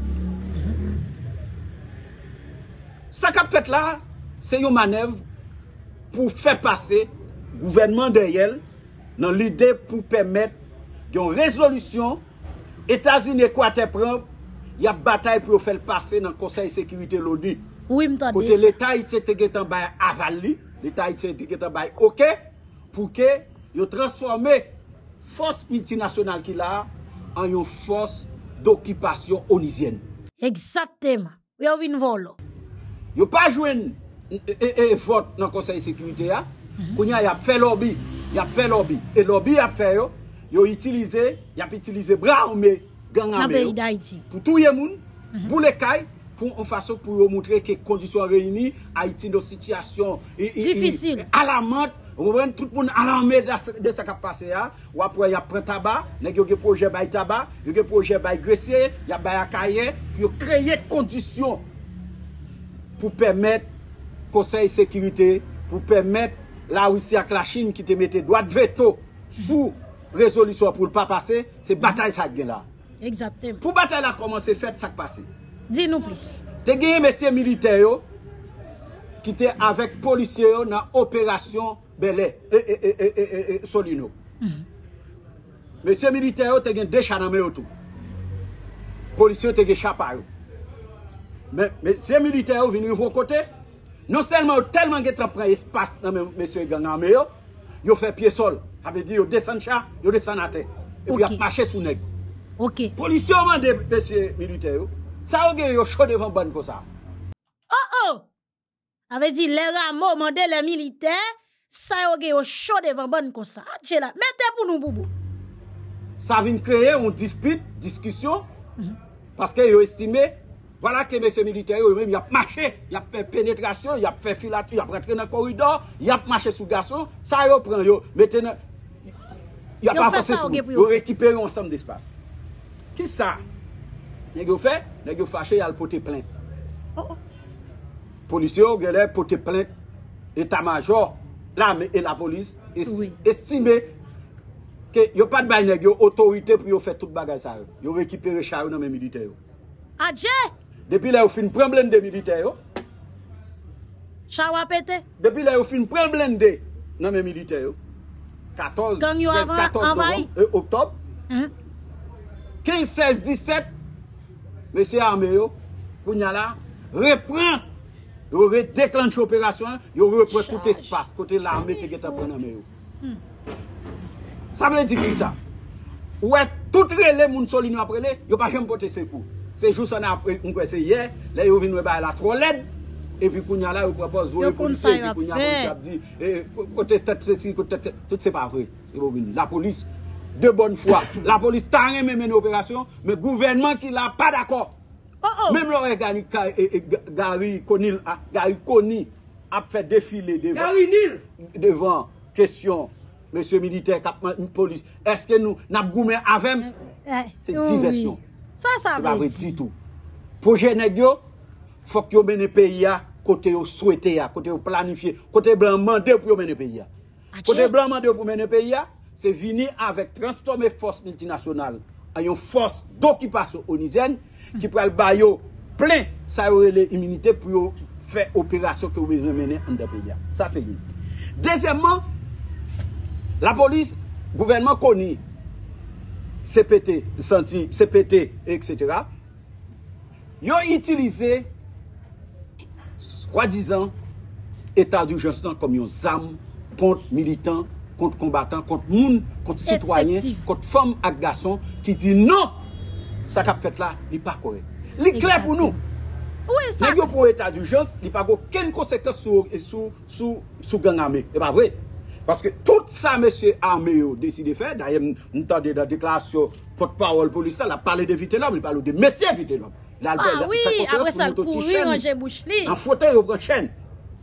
Speaker 4: Sa ka pet la, se yon manev, pou fe pase, gouvenman de yel, nan lide pou pemet, yon rezolusyon, Etat zi ne kwa te prem, ya batay pou yo fel pase nan konsey sekwite lodi. Ou im ta desa. Kote l'etat itse te getan bay avali, l'etat itse te getan bay oke, pouke yo transforme fos piti nasyonal ki la an yo fos do kipasyon onizyen. Eksatema. Yo pa jwen e vot nan konsey sekwite ya, kwenya yap fe lobi, yap fe lobi, e lobi yap fe yo, yo itilize, yap itilize bra ou me, gang an me ou, pou touye moun, mhm. pou le kay, pou yon fason pou yon moutre ke kondisyon reyini, ha iti nou sityasyon, alamant, tout moun alamant de sa kapase ya, wapro ya pran taba, yon ge proje bay taba, yon ge proje bay gresye, yon bay akayen, pou yon kreyye kondisyon, pou pwemet, konsey sekirite, pou pwemet, la ou si ak la chine ki te mette, doat veto, sou, rezolusyon pou l pa pase, se batay sak gen la. Fou batay non la koman se fet sak pase. Di nou plis. Te gen yon mesye milite yo ki te avek polisyon nan operasyon belè e e e e e solino. Mesye milite yo te gen de chanan meyo tou. Polisyon te gen chapa yo. Mesye milite yo vini yon kote, non selman ou telman gen tra pre espas nan mesye gen nan meyo, yo fe pie sol. avait dit au desen cha, yo desen il Et puis ap mache sous nègre. Ok. Police a demandé besye ça yo. Ça, ou gen chaud devant bande ban ça.
Speaker 1: Oh oh! Avait dit le ramo mande le militaires. Ça, a gen chaud devant devant ban comme ça ah, là mettez pour pour nous,
Speaker 4: boubou. Ça vient créer une dispute, discussion, mhm. parce -hmm. qu'ils yo estimé, Voilà que monsieur militaires eux vous ils ont marché, ils a fait pénétration, ils a fait filature, ils a rentré dans le corridor, ils a marché sous garçon, ça a prennent, pris. mettez... Yo pa fase sou, yo rekipere yon sam despase. Ki sa? Nye ge ou oh, fe? Nye ge ou fache, yal pote plente. Polisyon, gwenè, pote plente. Eta major, l'arme et la polis, estime ke yo pat baye nye ge ou autorite pou yo fe tout bagaj sa ou. Yo rekipere chayou nan men militeyo. Adje! Depi lè ou fin premblende militeyo.
Speaker 1: Chayou apete?
Speaker 4: Depi lè ou fin premblende nan men militeyo. 14 avay 15, 16, 17 Mesey arme yo Kou nyala Repren Yo re-deklanche operasyon Yo repren tout espas Kote l'arme teget apren arme yo Sa vle di ki sa Ou e tout re le moun soli nou apre le Yo pa jem bote se pou Se jou sana apre yon kwe se ye Le yo vin we ba la tro led Epi kounya la, yo kwa boz, yo kounsa yo ap fe. Kote tet, tet, tet, tet, tout se pa vre. La polis, de bon fwa, la polis tan reme men operasyon, men gouvenman ki la pa dako. Mem lor e gari koni, gari koni, ap fe defile devan. Gari nil! Devan, question, monsye militer, kapman, polis, eske nou, nap goume avem?
Speaker 1: Se diversyon. Sa sa bet. Se pa vre titou.
Speaker 4: Pou jene gyo, fok yo mene peyi ya, kote yo swete ya, kote yo planifiye, kote yo blanman de pou menen pe ya. Kote yo blanman de pou menen pe ya, se vini avèk transtormè fòs multinasyonal, ayon fòs do ki pa sou onizen, ki pral bayo plè sa yo le imunite pou yo fè operasyon ki yo menen an de pe ya. Sa se yon. Dezemman, la polis, gouvenman koni, CPT, CPT, etc. Yo itilize Kwa dizan, etat du jans nan kom yon zam, kont militant, kont kombatant, kont moun, kont sitwanyen, kont fom ak gason, ki di non, sa kap fet la, li parkore. Li kle pou nou. Ou e sa? Nen yo pou etat du jans, li parkore ken konsekta sou gang ame. E pa vwet. Paske tout sa mesye ame yo deside fe, daye moutande da dekla syo potpawol polisa la, pale de vite lom, li pale de mesye vite lom. An ah fote non, yo pren mm. chen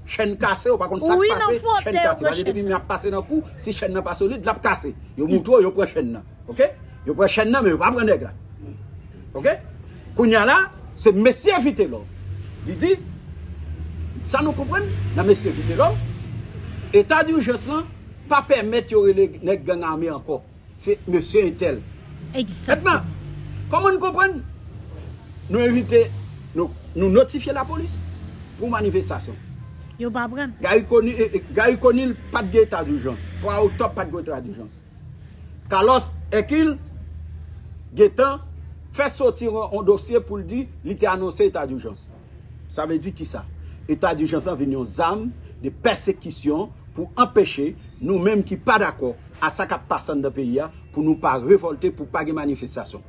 Speaker 4: Chen kase ou pa kont sak pase Chen kase Si chen nan pase ou li, l ap kase Yo moutou yo pren chen nan Yo pren chen nan men yo pa pren ek la Ok Kounya la, se messi evite lor Di di San nou kompren nan messi evite lor Etadi ou je san Pa permet yo rele nek gen ame anko Se messi entel Etman, koman nou kompren Nou notifye la polis pou manifestasyon. Yo Babran. Ga yu konil e, e, pat ge etat d'urjans. 3 outop pat ge etat d'urjans. Kalos ekil, getan, fe sotir an dosye pou li di li te anonsen etat d'urjans. Sa ve di ki sa. Etat d'urjans an venyon zanm de persekisyon pou empeshe nou menm ki pa d'akor a sakap pasan de peyi ya pou nou pa revolte pou pa ge manifestasyon.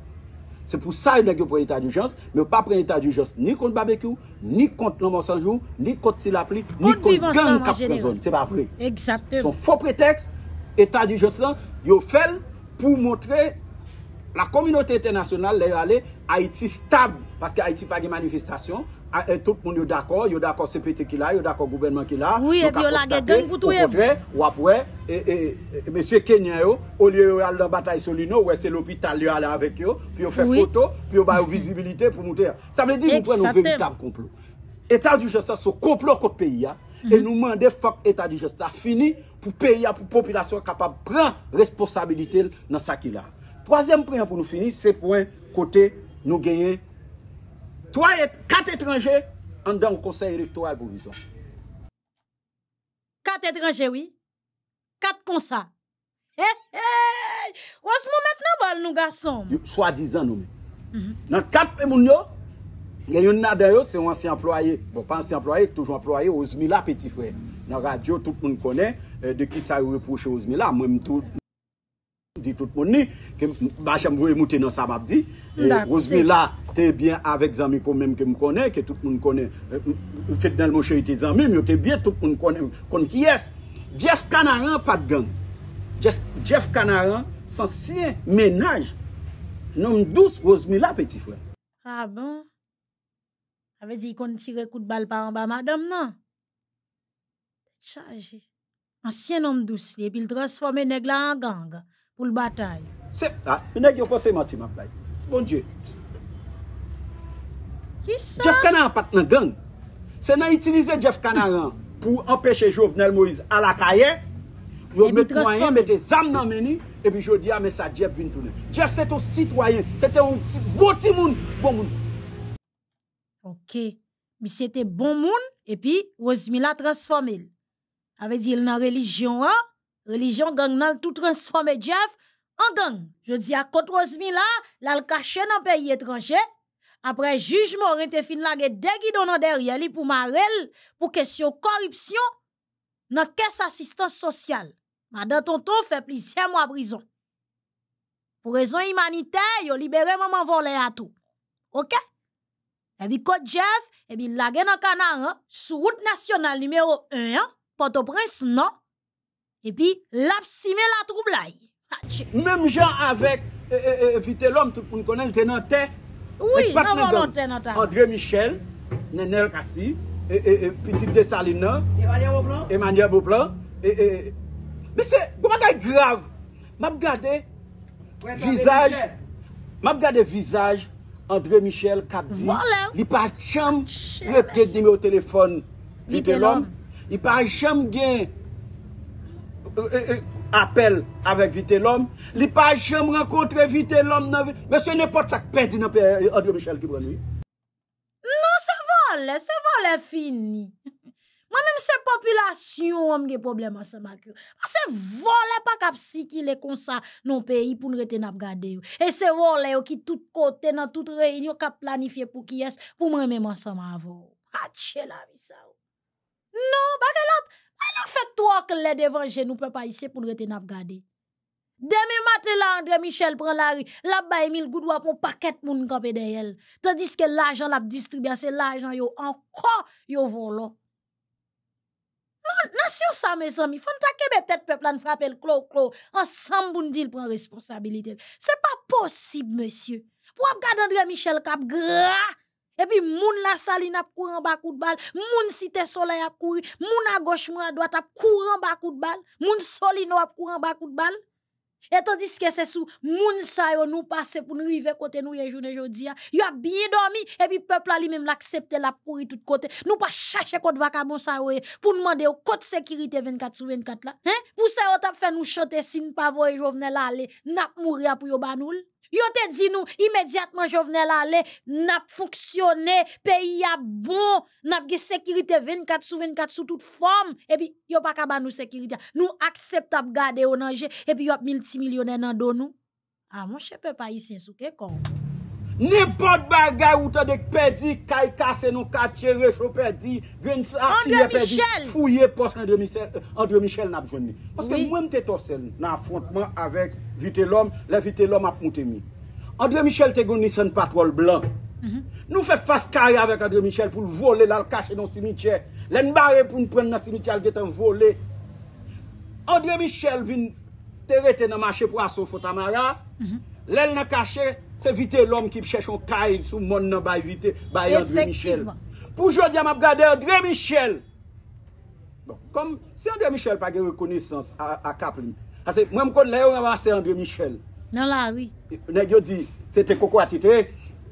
Speaker 4: C'est pour ça que vous prenez état d'urgence, mais pas pris état d'urgence ni contre barbecue, ni contre l'homme sans jour, ni contre s'il la pluie, ni contre gang cap Ce C'est pas vrai.
Speaker 1: Exactement. Son
Speaker 4: faux prétexte, état d'urgence ils le fait pour montrer la communauté internationale, d'aller Haïti stable, parce que Haïti pas de manifestation, Ah, eh, tout moun yo d'akon, yo d'akon CPT ki la, yo d'akon goubenman ki la, yo ka konstate, eh, eh, yo kontre, wapwe, e meseye Kenya yo, olye yo al la batay solino, wese l'opital yo ala avek yo, pi yo fe foto, pi yo bayo vizibilite pou nou te. Sa mè di nou pren nou veritab komplo. Etat di jesta sou komplo kote peyi ya, e nou mende fok etat di jesta, fini pou peyi ya, pou populasyon kapab pren responsabilite nan sa ki la. Troasyem preyan pou nou fini, sepwen kote nou genye 3, 4 etranje an dan w konsey rektoral bou vizan.
Speaker 1: 4 etranje, oui. 4 konsey. Hey, hey, hey! Ose mou met nan bal nou gason?
Speaker 4: Soi dizan nou men. Nan 4 moun yo, gen yon nan dayo se wansi employe, wopansi employe, toujou employe, ozmi la peti fwe. Nan radyo tout moun konen, euh, de ki sa yon wepouche ozmi la, mwen mtou, dit tout moun ni, kem bachem vwe mouten nan sa mabdi, ozmi la, Te bien avèk zami pou mèm ke m konè, ke tout moun konè, ou euh, fèk dèl mò chè itè zami, mèm yo te bien tout moun konè. Kon ki yes, Jeff Kanaran pat gang. Jeff Kanaran, s'ansyen menaj, nom douz wòz mi la peti fwen.
Speaker 1: A ah bon? A ve di kon tire kout bal pa an ba madame nan? Chaje, ansyen nom douz li, pi l dras fò menèk la an gang, pou l batay.
Speaker 4: Sè, menèk ah, yo posè mati ma play. Bon dieu.
Speaker 1: Qui ça? Jeff Canaran
Speaker 4: pas dans gang. C'est n'a utilisé Jeff Canaran hein, pour empêcher Jovenel Moïse à la carrière. Yo met moyen, des armes dans menu et puis je dis ah, mais ça Jeff vient tourner. Jeff c'est un citoyen, c'était un petit beau petit monde, bon monde.
Speaker 1: OK. Mais c'était bon monde et puis Rosemila l'a transformé. Avait dit il religion hein? religion gang nan tout transformé Jeff en gang. Je dis à côté Rosemila l'a caché dans pays étranger. Après jugement, Morin était fin lage dégidon de derrière lui pour marel pour question corruption dans caisse assistance sociale. Madame Tonton fait plusieurs mois prison. Pour raison humanitaire, a libéré maman volé à tout. OK? Et puis Code Jeff, et puis lage en Canaran, hein, sur route nationale numéro 1, hein, Port-au-Prince non. Et puis l'absimé la troublai.
Speaker 4: Même gens avec euh, euh, euh vite l'homme tout dans tête Andre Michel Nenel Kassi Petit Desalina Emmanuel Beaupran Mese, gwa mga yi grav Mab gade Visaj Mab gade visaj Andre Michel Kapdi Li pa chanm Li pa chanm gen E e e apel avèk vitè lòm, li pa jèm renkontre vitè lòm nan vitè lòm, mè se nè pot sak pè di nan pè Adi Rochelle Kibroni.
Speaker 1: Non, se vòlè, se vòlè fini. Mè mèm se popilasyon wèm gè problem anse ma kèw. A se vòlè pa kap si ki lè konsa nan pèy pou nre te nap gadeyo. E se vòlè yo ki tout kote nan tout reynyo kap planifiye pou ki yès pou mèm anse ma avò. A tchè la misa wò. Non, bak elat... An la fè tou ak lè devan jè nou pè pa isè pou nou reten ap gade. Demi matè la André Michel pran la ri, la baye mil goudou ap moun pakèt moun kapè deyèl. Tè diske l'ajan l'ap distribyase, l'ajan yo anko yo volo. Non, Nan si yo sa me san mi, fòn ta kebe tèt pep lan frapè l'klo klo, an sanboun di l pran responsabilite. Se pa posib monsye, pou ap gade André Michel kap grah. Et puis moun la sali nap kouran de bal, moun site soleil ap couru, moun à gauche, moun a doat ap kouran de bal, moun a nou ap kouran de bal. Et tandis que c'est sous moun sa yo nous passe pour nous river côté nous et journée aujourd'hui, hein. Yo a bien dormi et puis peuple lui même l'accepter la pourri tout côté. Nous pas chercher côté vacabon sa yo eh, pour demander au côté sécurité 24 sur 24 là. Hein? Pour ça yo t'a fait nous chanter si nous pas voyer Jovenel aller, n'a mourir pour yo banoul. Yo te di nou, imediatman jo vnen lale, nap foksyone, peyi ap bon, nap ge sekirite 24 sou 24 sou tout fom, epi yo pa kaban nou sekirite, nou aksept ap gade yo nanje, epi yo ap mil ti milyone nan don nou. A, ah, moun chepe pa yi sin souke kon.
Speaker 4: Nipot bagay ou ta dek pedi, kay kase nou kache recho pedi, gren sa kiye pedi, fouye pos Andre Michel nap jwenni. Poske mwen te tosen na affontman avek vite lom, la vite lom ap mwote mi. Andre Michel te gouni san patwol blan. Mhm. Nou fe faskari avek Andre Michel pou l vole lal kache nan simitye. Len bare pou n pren nan simitye al detan vole. Andre Michel vin terete nan mache pou asofo tamara, mhm. lel na kache, Se vite l'om ki pe chèchon kaid sou moun nan bay vite bay Andre Michel. Efektivman. Poujou diya mab gade Andre Michel. Bon, kom, se Andre Michel pa ge rekounesans a kap li. Ase mwen mkond la yo ramase Andre Michel. Nan la, oui. Nè yo di, se te koko ati te,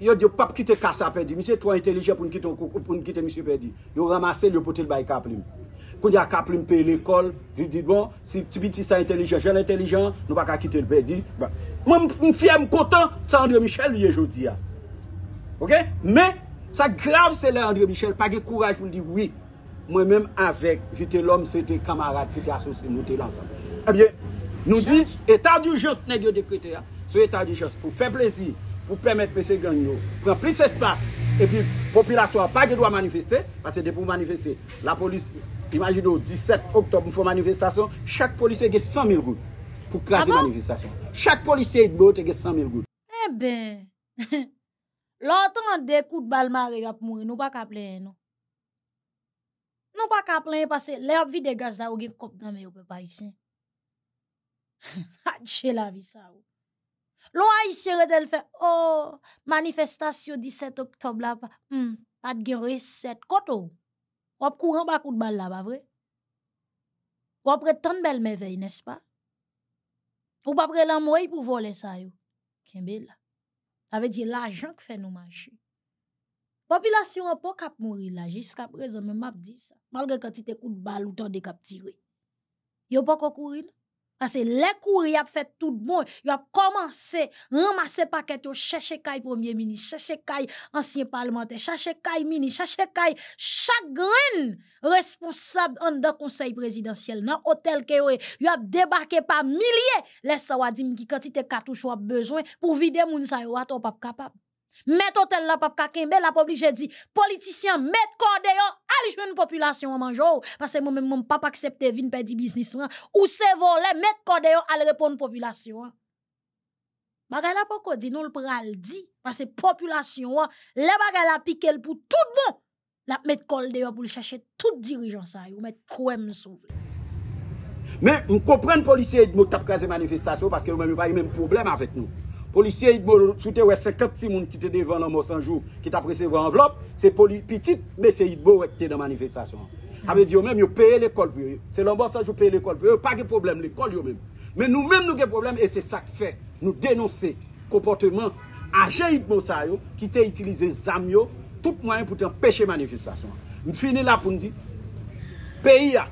Speaker 4: yo di yo pap ki te kasa pedi. Mi se to an itelijè pou nkite msou pedi. Yo ramase li yo pote l bay kap li mi. koun ya kapli mpe l'ekol, li di bon, si ti biti sa intelijen, jen intelijen, nou baka kite l'bedi, mwen mfye mkotan, sa André Michel yé jodi ya. Ok? Men, sa grav se lè André Michel, pa ge kouraj pou li di, oui, mwen menm avèk, jite l'om, jite kamarad, jite asos, nou te lansam. Ebyè, eh nou di, etan di jòs, nè di yo dekote ya, sou etan di jòs, pou fè plezi, pou pèmèt mse ganyo, pren plis espas, epi Imagin nou, 17 Oktob mwen fò manifestasyon, chak polisye ge 100.000 gout pou klase ah bon? manifestasyon. Chak polisye yed mwote ge 100.000 gout.
Speaker 1: E eh ben, lò atan an dekout Balmare yap mwen, nou pa kaplen yon. Nou pa kaplen yon, pase lè ap vide gaz a ou gen koptan mwen yon pe pa isen. A dje la vi sa ou. Lò a isere del fè, o, manifestasyon 17 Oktob la pa, mwen at gen reset koto ou. Wap kou ran pa kout bal la ba vre? Wap re tan bel me vey, nes pa? Pou wap re lan mwey pou vole sa yo? Ken be la? Tave diye la jan k fe nou manche. Popilasyon wap pa kap mouri la jiska prezen, men wap di sa, malge kante te kout bal ou tande kap tire. Yo wap pa kou kouri la? Parce que les courriers ont fait tout bon. Ils ont commencé à ramasser paquet, chercher caille premier ministre, chercher caille ancien parlementaire, chercher caille ministre, chercher caille chaque grain responsable en conseil présidentiel, dans hôtel que Ils ont débarqué par milliers. les sawadim dit, qui quantité cartouche ont besoin pour vider mon sa yo, pas capable. Met hôtel la pap kakembe, la population obligé dit, politicien, met cordéon, allez jouer une population en mangeau, parce que moi-même, mon papa accepte vin perdre business, ou se voler, met cordéon, allez répondre population. Bagay la poko dit, nous le pral dit, parce que population, hein, les bagay la pique pour tout bon, la met cordéon pour chercher tout dirigeant ça, ou met kouem
Speaker 4: souffle. Mais, on comprend policier, nous tap manifestation, parce que nous même pas eu même problème avec nous. Polisye yon moun soute wè sekat si moun ki te devan nan moun sanjou ki ta prese wè envelop, se poli pitit, mè se yon moun wè ki te nan manifestasyon. A mè diyo mèm yon peye l'ekol pyo yon. Se l'on moun sanjou peye l'ekol pyo yon, pa ge problem l'ekol yon mèm. Mè nou mèm nou ge problem, e se sak fè, nou denonse komportèman aje yon moun sa yon, ki te itilize zam yon, tout mwen yon pou te an peche manifestasyon. M finè la pou ndi, peyi ya,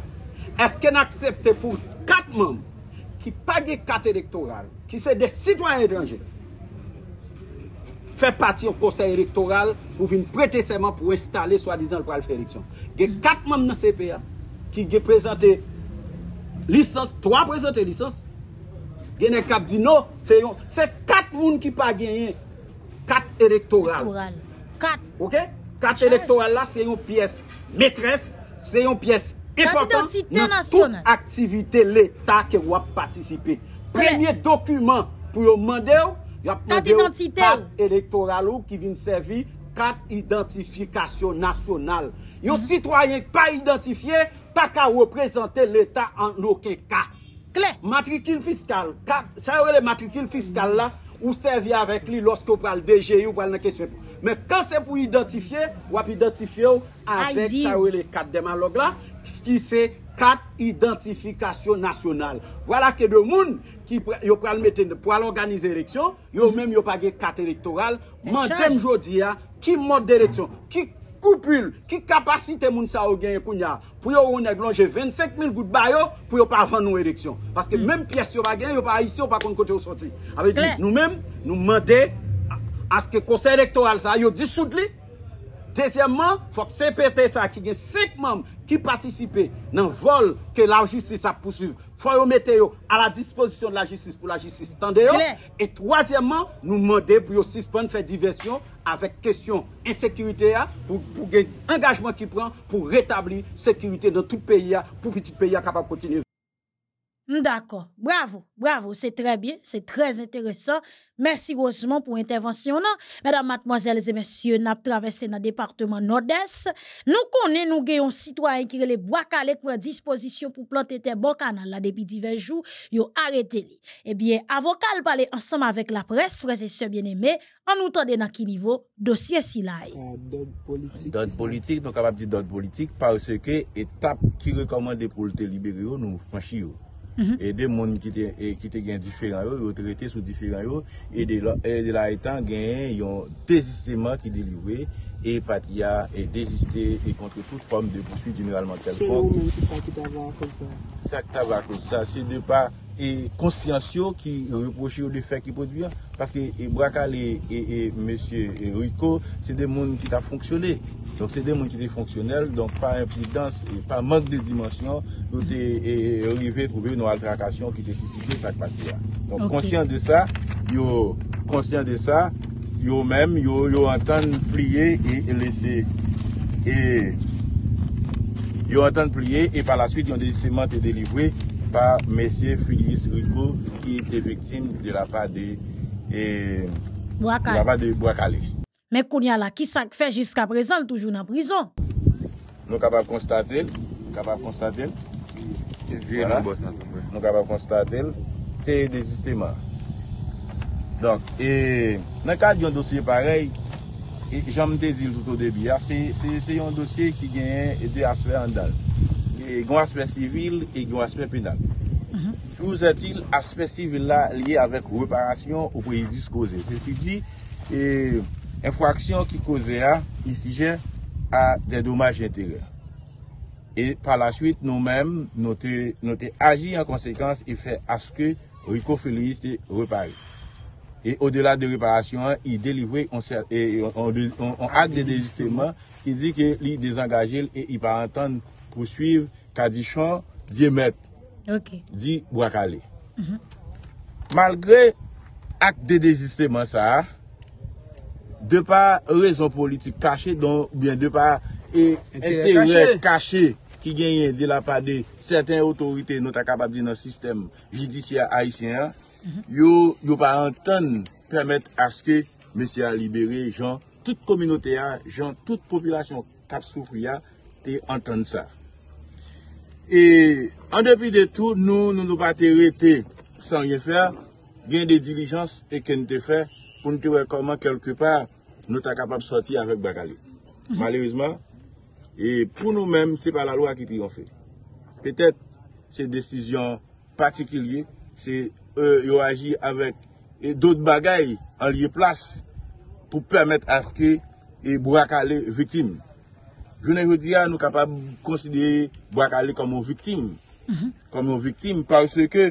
Speaker 4: eske n'aksepte pou kat moun ki Fè pati yon konsey rektoral mou vin prete seman pou estale swa dizan pral fè reksyon. Gè kat man nan CPA ki gè prezante lisans, 3 prezante lisans, genè kap di nou, se kat moun ki pa genyen, kat rektoral. Kat rektoral la se yon piyes metres, se yon piyes important nan tout aktivite l'Etat ke wap patisipe. Premye dokumen pou yon mandew Kat identitèl. Kat elektoral ou ki vin servi kat identifikasyon nasyonal. Yon hmm. sitwoyen pa identifiye, pa ka wè prezante l'Etat an nouke ka. Klet. Matrikil fiskal. Kat, sa wè le matrikil fiskal la, ou servi avèk li loske ou pral DG ou pral nan keswè pou. Men kan se pou identifiye, wè pi identifiye ou avèk sa wè le kat deman log la, ki se kat identifikasyon nasyonal. Wè la ke de moun, yo pral meten de pral organize ereksyon yo mhm. menm yo page kat elektoral e man tem jodi ya, ki mod ereksyon, ki koupil ki kapasite moun sa ou genye kounya pou yo ou neglonje 25.000 gout bayo pou yo pa avan nou ereksyon, paske mhm. menm piyes yo bagen, yo pa isi, yo pa kon kote ou soti ave di, nou menm, nou mande aske konsey elektoral yo disoud li, dezyanman fok CPT sa, ki gen 5 mem, ki patisipe nan vol, ke la justice apousiv fwa yo mete yo a la disposisyon de la jisis pou la jisis stande yo, et troasyèman nou mwade pou yo sispon fè diversyon avèk kesyon e sekurite ya pou gen engajman ki pran pou retabli sekurite de tout peyi ya pou petit peyi ya kapap kontinye.
Speaker 1: D'accord. Bravo. Bravo. C'est très bien. C'est très intéressant. Merci, Rosemont, pour l'intervention. Mesdames, mademoiselles et messieurs, nous avons traversé dans le département Nord-Est. Nous connaissons, nous avons citoyens qui les bois calés pour disposition pour planter des bons canal là, depuis divers jours. Ils ont arrêté. Eh bien, avocat, parler ensemble avec la presse, frères et sœurs bien-aimés, en nous tendant dans quel niveau dossier si a.
Speaker 5: D'autres politiques, nous sommes capables de dire d'autres politiques parce que étape qui recommande pour le délibérer, nous franchissons. Mhm. E de moun ki te gen diferan yo, yo trete sou diferan yo E de la etan gen yon te sistema ki diriwe e patiya, e deziste, e kontre tout form de poussuit jimeralman kelpok. Se ou moun ki sa ki tabak ou sa? Sa ki tabak ou sa, se de pa e konsyansyo ki reproche ou de fek ki podvira, paske e brakal e monsye e riko, se de moun ki ta fonksyonel. Donk se de moun ki te fonksyonel, donk pa impidans, e pa mank de dimansyon, nou te e rive pouve nou atrakasyon ki te sisi de sa ki patiya. Donk konsyans de sa, yo konsyans de sa, Yo mèm, yo anton plié e, e lese. E, yo anton plié e pa la suite yon desistement te delivwe pa mesye Filius Uko ki te vektime de la pa e,
Speaker 1: de Boakale. Mè Kounia la, ki sak fe jiska prezant l toujou nan prizon?
Speaker 5: Nou kapap konstate l. Nou kapap konstate l. Nou kapap konstate l. Se desistement. Donk, e nan kal yon dosye parey, e janm te dil tout ou debi, ah, se yon dosye ki genye e de aspe andal. E, gon aspe sivil, e gon aspe penal. Chou mhm. zetil aspe sivil la liye avèk reparasyon ou prezis koze. Se si di, enfraksyon ki koze a, isi jè, a de domaj etere. E pa la suite, nou men, nou te aji an konsekans, e fè aske rikofiliiste reparé. E o delat de reparasyon, i delivwe on ak de dezistemen ki di ki li dezangaje e i pa antan pou suiv kadichon di emet di wakale. Mhm. Malgre ak de dezistemen sa, de pa rezon politik kache, don, ou bien de pa entereur kache ki genye de la pa de certain otorite nou ta kapabdi nan sistem judicia haisyen, Mhm. Yo, yo pa an ton Permet aske, mesye a libere Jan, tout kominote a Jan, tout popilasyon kap soufri a Te an ton sa E, an depi de tout Nou, nou nou pa te rete San ye fer, gen de dirijans E ken te fer, pou nou te rekomman Kelke par, nou ta kapab Soti avek bakale, mhm. malerizman E, pou nou men Se pa la lwa ki ti yon fe Petet, se desisyon Patikilye, se Euh, yo aji avèk e, dòt bagay an liye plas pou pèrmèt askè e Bwakale viktim. Jounen yo diyan nou kapab konsidè Bwakale komon viktim. Mhm. Koman viktim parse ke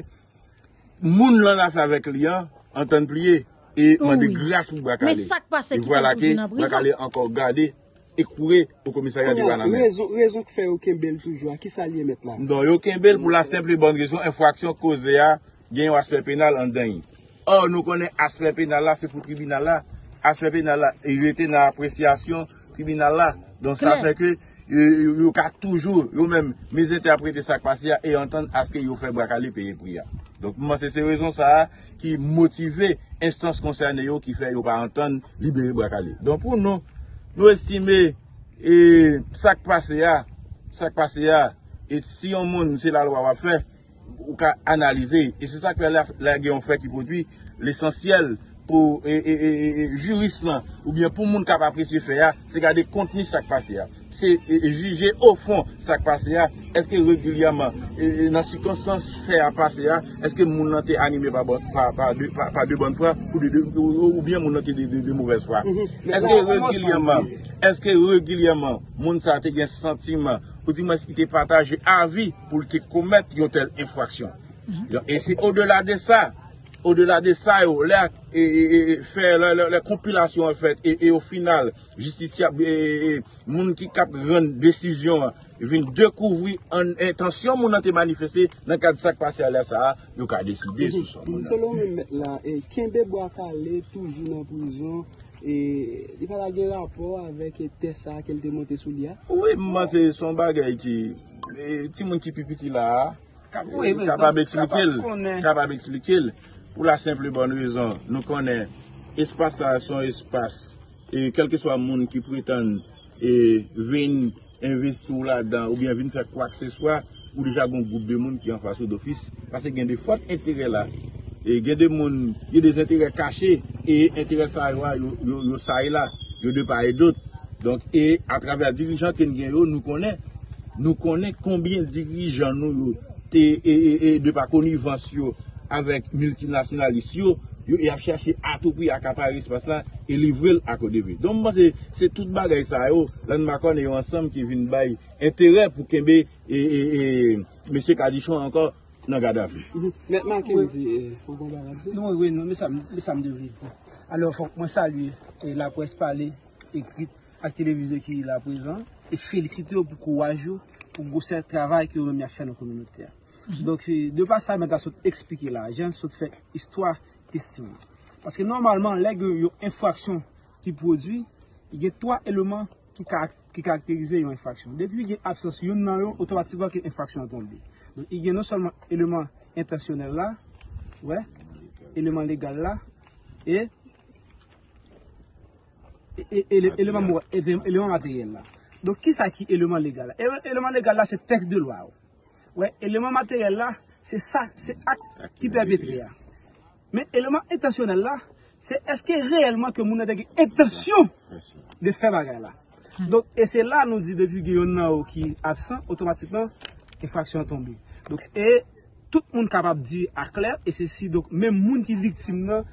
Speaker 5: moun lò la fè avèk liyan an tan plié e mè de grâs moun Bwakale. Mè sak pa se ki fè pou jounan bris. Bwakale an kon gade e koure pou komisaryan diwan an mè.
Speaker 3: Rèzon ki fè yo kembèl toujwa? Ki sa liye mètman?
Speaker 5: Yo kembèl pou la simple bandresyon enfraksyon koze ya gen yon aspek penal an den. Or nou konen aspek penal la se pou tribunal la, aspek penal la, e yon ete nan apresyasyon tribunal la, don sa feke, yon ka toujou, yon men, miz ente aprete sakpase ya, e yon ton aske yon fe brakali peye priya. Don pouman se se rezon sa a, ki motive instance konserne yon ki fe yon pa yon ton libere brakali. Don pou nou, nou estime, sakpase ya, sakpase ya, et si yon moun mse la lwa wap fe, Ou ka analize E se sa ke la gen yon fè ki prodwi L'esensyel Pour Juris lan Ou bien pou moun ka pa apreci fè ya Se gade conteni sak pa se ya Se juje o fon sak pa se ya Eske regulyaman Nasikonsans fè ya pa se ya Eske moun nan te anime pa bon, de bon fwa Ou bien moun nan te de mouve fwa Eske regulyaman Eske regulyaman Moun sa te gen sentiman Ou di mwen si te pataje avi pou te komet yon tel infaksyon. Mhm. E se e o delade sa, o delade sa e, yo e, lak e fe la kompilasyon efet. E o final, moun ki kap ren desisyon, vin dekouvri an etansyon moun an te manifeste, nan ka disak pase ala sa, yo ka deside sou sa.
Speaker 3: E di pa la gen rapor avèk
Speaker 5: Tessa akèl te montè sou diya? Ouè, mman se son bagay ki, e, ti moun ki pipiti la,
Speaker 3: e, kapab eksplikil,
Speaker 5: kapab eksplikil, pou la simple ban wèzon, nou konè espasa son espas, e kelke so a moun ki prétan, e ven, en ven sou la dan, ou gen ven fè kwa kse swa, ou dija goun goup de moun ki an fasyo dofis, kase gen de fote entere la, e gède moun yè dè zè interè kachè e interè sa ywa yò sa yè e la yò dè pa yè e dòt donk e a travè dirijan ken gen yò nou konè nou konè konbyen dirijan nou yò te e e e dè pa koni vans yò avèk multinasyonalis yò yò yò e ap chèche atou pou yò akapari spas la e livrel akode vè donk mwen se tout bagay sa yò lan makon yò ansam ki vin bay interè pou ken be e e e mè se kadichon ankon Nan gade avi.
Speaker 3: Mwen sa m devri di. Alors mwen sali eh, la pres pale ekri ak televize ki la prezan. E felicite ou pou kouwaj ou pou mwose travay ki ou mwen mwen fè nan kominote. Donk de pa sa mwen ta sot ekspike la. Jan sot fè istwa testi mwen. Paske normalman leg yo infraksyon ki produi. Ye toa eleman ki karakterize yo infraksyon. Depi ye absensyon nan yo, otomatikwa ki infraksyon tonbi. Y gen nou solman eleman intasyonel la, eleman legal la, e eleman materyel la. Don ki sa ki eleman legal la? Eleman legal la se tekst de lwa ou. Eleman materyel la se akte ki perbetri ya. Men eleman intasyonel la se eske reyelman ke mounen de gen intasyon de fe bagay la. Don e se la nou di depi gen yon nan ou ki absan, otomatikman... E fwaksyon an tonbi. E tout moun kapap di akler. E se si moun ki vitim nan.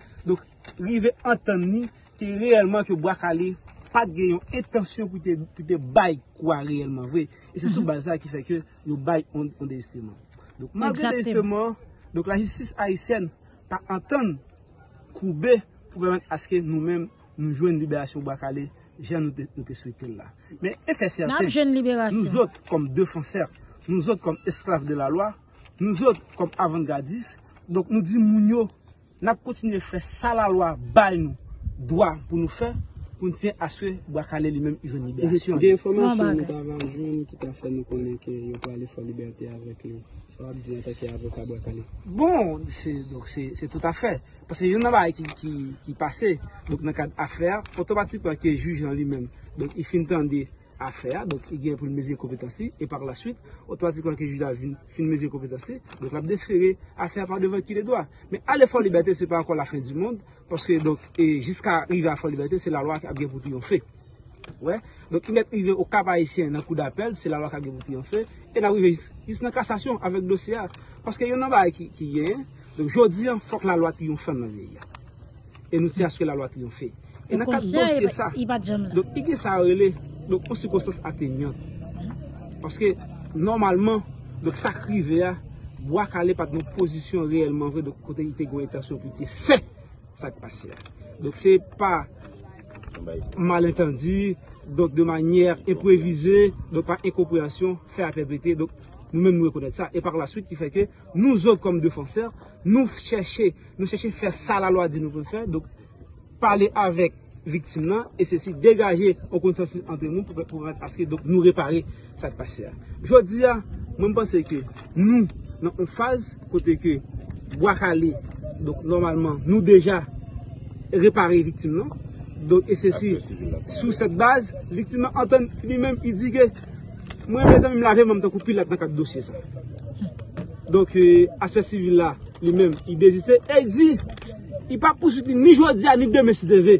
Speaker 3: Rive an tan ni. Ki reyelman ki wakale. Pat geyon etansyon pou te bay. Kwa reyelman. E se sou baza ki feke yo bay an deistiman. Mabye deistiman. La jistis aysen. Pa an tan koube. Aske nou men nou jwen liberasyon wakale. Jean nou te swete la. Men efesye. Nou jwen liberasyon. Nou zot kom defanser. nouzot kom esklave de la lwa, nouzot kom avangadis, donk nou di mounyo, nap kontinye fwe sa la lwa, bay nou, dwa pou nou fwe, pou nou tien aswe, Bwakale li menm yon liberasyon. Gye informasyon nou ta avan, joun nou ki ta fwe nou konenke, yon pou ale fwe liberate avwek nou, sa wap diyan ta ki avoka Bwakale. Bon, se tout a fwe, pase yon naba ki pase, donk nan kad a fwe, poto pati pou akye juj jan li menm, donk yon fin tan de, a fè a, donk i gen pou l mèziè kompetansi, e par la suite, o toati konke jouda fin mèziè kompetansi, a fè a par devan ki le doa. Me ale fòn libetè, se pa ankon la fèn di moun, poske, donk, e jiska rive a fòn libetè, se la loa ki ap genpouti yon fè. Donk i met rive o kapayisyen nan kou d'apel, se la loa ki ap genpouti yon fè, e la rive jis nan kasasyon, avèk dosyat, poske yon nabay ki gen, donk jodi, fòk la loa ki yon fè nan yè. E nou tia sè la nou konsiponsans atenyan, paske normalman, sakri veya, wak ale pat nou posisyon reyelman, kote ite goye tansyon, ki fek sak pasya. Se pa malentendi, de manyer eprevize, de pa ekopriasyon, fe apepete, nou men mou rekonet sa, e par la suite ki feke, nou zot kom defanseur, nou cheshe, nou cheshe fek sa la loa di nou pe fek, donc pale avek, viktim nan, e se si degaje an kon sensi ante nou pou repare sak pase a. Jodi a, mwen mpense ke nou nan an faz kote ke wakale, donc normalman nou deja repare viktim nan, donc e se si sou set baz, viktim nan anten li menm, i di ke mwen mwen zanm m lave m anten koupilat nan kak dosye sa. Donc, euh, aspe civil la, li menm, i deziste e di, i pa pousouti ni jodi a, ni demeside ve.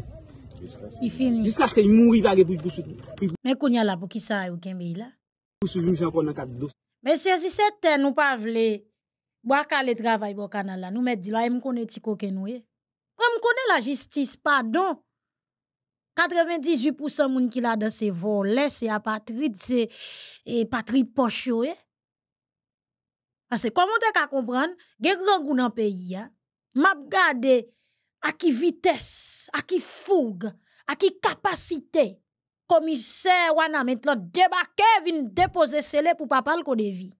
Speaker 1: Jiska
Speaker 3: chke yi mouri vage pou yi pousou.
Speaker 1: Mè kounya la pou ki sa yi ou ken be yi la?
Speaker 3: Pousou vim fè an konen kat dos.
Speaker 1: Mè se si sete nou pa vle, wakale travay bokan ala, nou mè di la, mè konen ti kouke nou e. Mè konen la jistis, padon. 98% moun ki la dan se volè, se apatri, se patri poch yo e. Asè, komon te ka kompran, gen rangoun an peyi ya, map gade a ki vites, a ki fouga, à qui capacité commissaire wana maintenant débarquer vient déposer scellé pour papa parler de vie.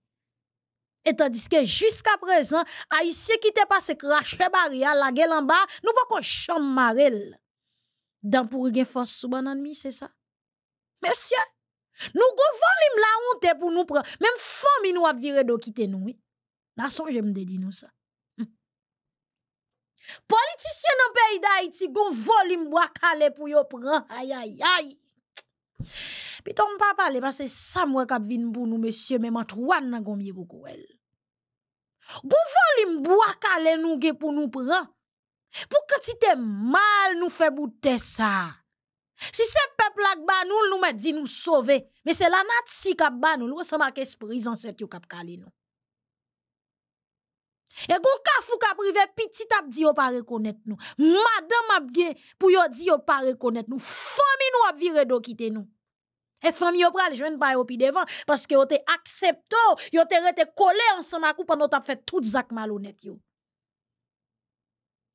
Speaker 1: Et tandis que jusqu'à présent, Haïtien qui te passé cracher barrière la gueule en bas, nous pas qu'on chambre marel. Dans pour une force sous ennemi c'est ça. Monsieur, nous gouvernons la honte pour nous prendre. Même famille nous a viré de quitter nous. na songe me de nous ça. Politisye nan peyda iti goun volim bwa kale pou yo pran. Pi ton papa le basen samwe kap vin pou nou mesye men matroan nan goun miye boukou el. Goun volim bwa kale nou ge pou nou pran. Pou katite mal nou feboute sa. Si se peplak ba nou nou met di nou sove. Me se lanat si kap ba nou lou se mak es prizan set yo kap kale nou. Et qu'on kafou ka privé petit ap di ne pas reconnaître nous. Madame ap gen pour yo di ne pas reconnaître nous. Famille nous a viré do kite pas Et famille yo pral jwenn pas au pied devant parce que yo te accepto, yo te rete collé ensemble akou pendant t'ap fait tout zak malhonnête yo.